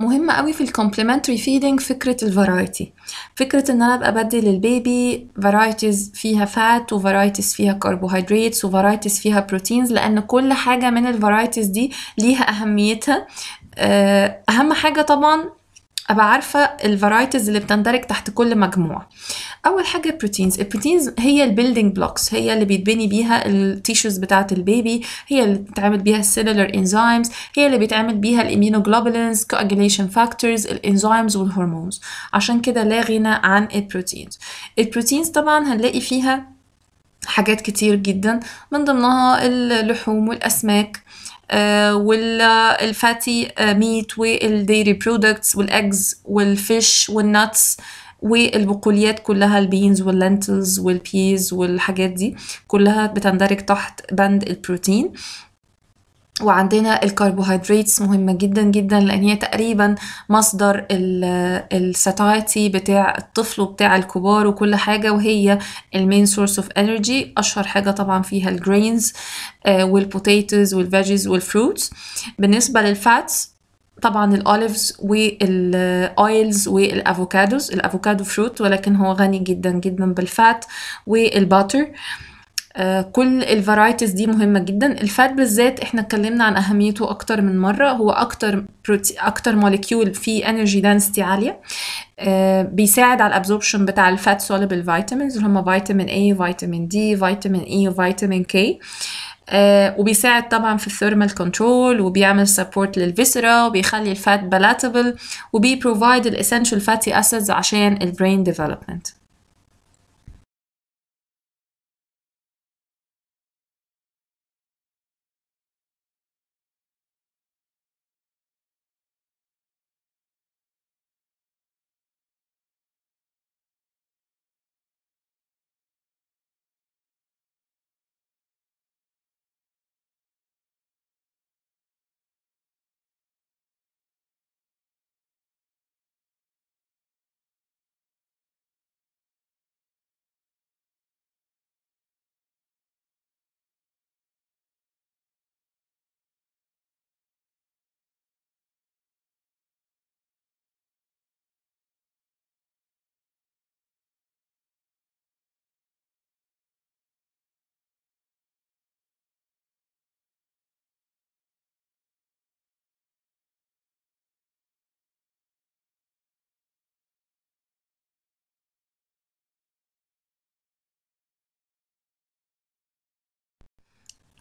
مهمة قوي في الكومبلمنتري فيدنج فكرة الفرايتي فكرة ان انا ابقى بدي للبيبي فرايتيز فيها فات وفرايتيز فيها كربوهيدرات وفرايتيز فيها بروتينز لان كل حاجة من الفرايتيز دي ليها اهميتها آه، اهم حاجة طبعا ابقى عارفه الفرايتيز اللي بتندرج تحت كل مجموعه اول حاجه البروتينز البروتينز هي البيلدينج بلوكس هي اللي بيتبني بيها التيشوز بتاعه البيبي هي اللي بتتعمل بيها السيلولر انزيمز هي اللي بيتعمل بيها الاميونوجلوبولينز كواجيليشن فاكتورز الانزيمز والهرمونز عشان كده لا غنى عن البروتينز البروتينز طبعا هنلاقي فيها حاجات كتير جدا من ضمنها اللحوم والأسماك والفاتي ميت والديري برودكتس والاجز والفيش والناتس والبقوليات كلها البينز واللنتلز والبيز والحاجات دي كلها بتندرج تحت بند البروتين وعندنا الكربوهيدرات مهمة جدا جدا لأن هي تقريبا مصدر الساتايتي بتاع الطفل وبتاع الكبار وكل حاجة وهي المين سورس اوف انرجي أشهر حاجة طبعا فيها الجرينز والبوتيتوز والفيجز والفروتس بالنسبة للفاتس طبعا الاوليفز والاويلز والافوكادوز الافوكادو فروت ولكن هو غني جدا جدا بالفات والباتر آه، كل الفرايتيز دي مهمة جدا الفات بالذات احنا اتكلمنا عن اهميته اكتر من مرة هو اكتر بروتي... اكتر موليكيول فيه انرجي دانستي عالية آه، بيساعد على الابزوربشن بتاع الفات سوليبل فيتامينز اللي هما فيتامين اي فيتامين دي فيتامين اي وفيتامين كي وبيساعد طبعا في الثيرمال كنترول وبيعمل سبورت للفيسرا وبيخلي الفات بلاتبل وبيبروفايد الاسنشال فاتي اسيدز عشان البرين ديفلوبمنت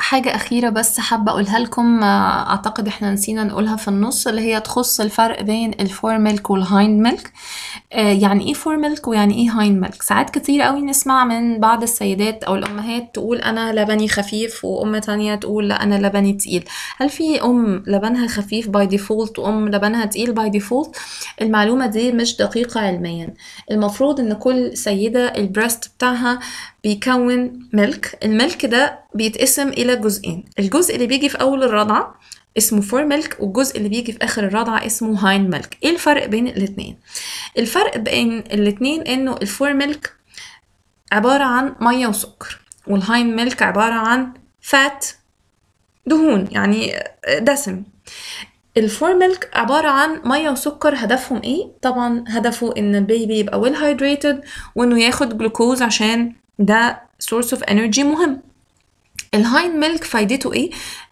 حاجة أخيرة بس حابة أقولها لكم آه، أعتقد إحنا نسينا نقولها في النص اللي هي تخص الفرق بين الفور ميلك والهايند ميلك آه، يعني إيه فور ميلك ويعني إيه هايند ميلك ساعات كتير قوي نسمع من بعض السيدات أو الأمهات تقول أنا لبني خفيف وأم تانية تقول لا أنا لبني تقيل هل في أم لبنها خفيف باي ديفولت وأم لبنها تقيل باي ديفولت المعلومة دي مش دقيقة علميا المفروض إن كل سيدة البريست بتاعها بيكون ملك الملك ده بيتقسم إلى جزئين الجزء اللي بيجي في أول الرضعة اسمه فور ميلك والجزء اللي بيجي في اخر الرضعه اسمه هاين ميلك ايه الفرق بين الاثنين الفرق بين الاثنين انه الفور ميلك عباره عن ميه وسكر والهاين ميلك عباره عن فات دهون يعني دسم الفور ميلك عبارة عن مية وسكر هدفهم ايه؟ طبعا هدفه ان البيبي يبقى ويل هايدريتد وانه ياخد جلوكوز عشان ده source of energy مهم الهايند ميلك فايدته ايه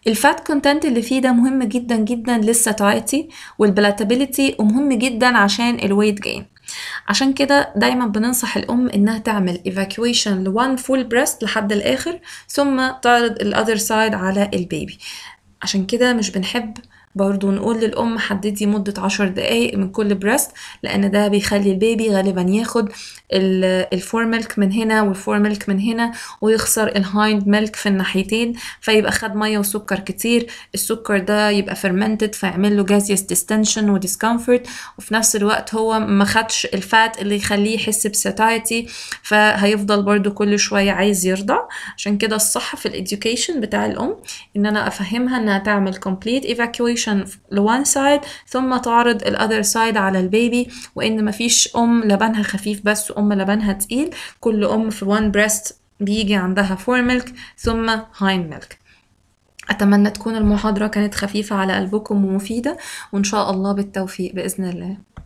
الفات كونتنت اللي فيه ده مهم جدا جدا للساتايتي والبلاتابيليتي ومهم جدا عشان الويت جين عشان كده دايما بننصح الام انها تعمل evacuation لوان فول بريست لحد الاخر ثم تعرض الاذر سايد على البيبي عشان كده مش بنحب برضو نقول للأم حددي مدة عشر دقايق من كل بريست لأن ده بيخلي البيبي غالبا ياخد الفور ميلك من هنا والفور ميلك من هنا ويخسر الهايند ميلك في الناحيتين فيبقى خد مية وسكر كتير السكر ده يبقى فرمنتد فيعمل له جازيس ديستنشن وديسكمفورت وفي نفس الوقت هو ما خدش الفات اللي يخليه يحس بساتايتي فهيفضل برضو كل شوية عايز يرضع عشان كده الصح في الاديوكيشن بتاع الأم إن أنا أفهمها إنها تعمل complete evacuation nutrition لوان سايد ثم تعرض الاذر سايد على البيبي وان مفيش ام لبنها خفيف بس وام لبنها تقيل كل ام في وان بريست بيجي عندها فور ميلك ثم هاين ميلك أتمنى تكون المحاضرة كانت خفيفة على قلبكم ومفيدة وإن شاء الله بالتوفيق بإذن الله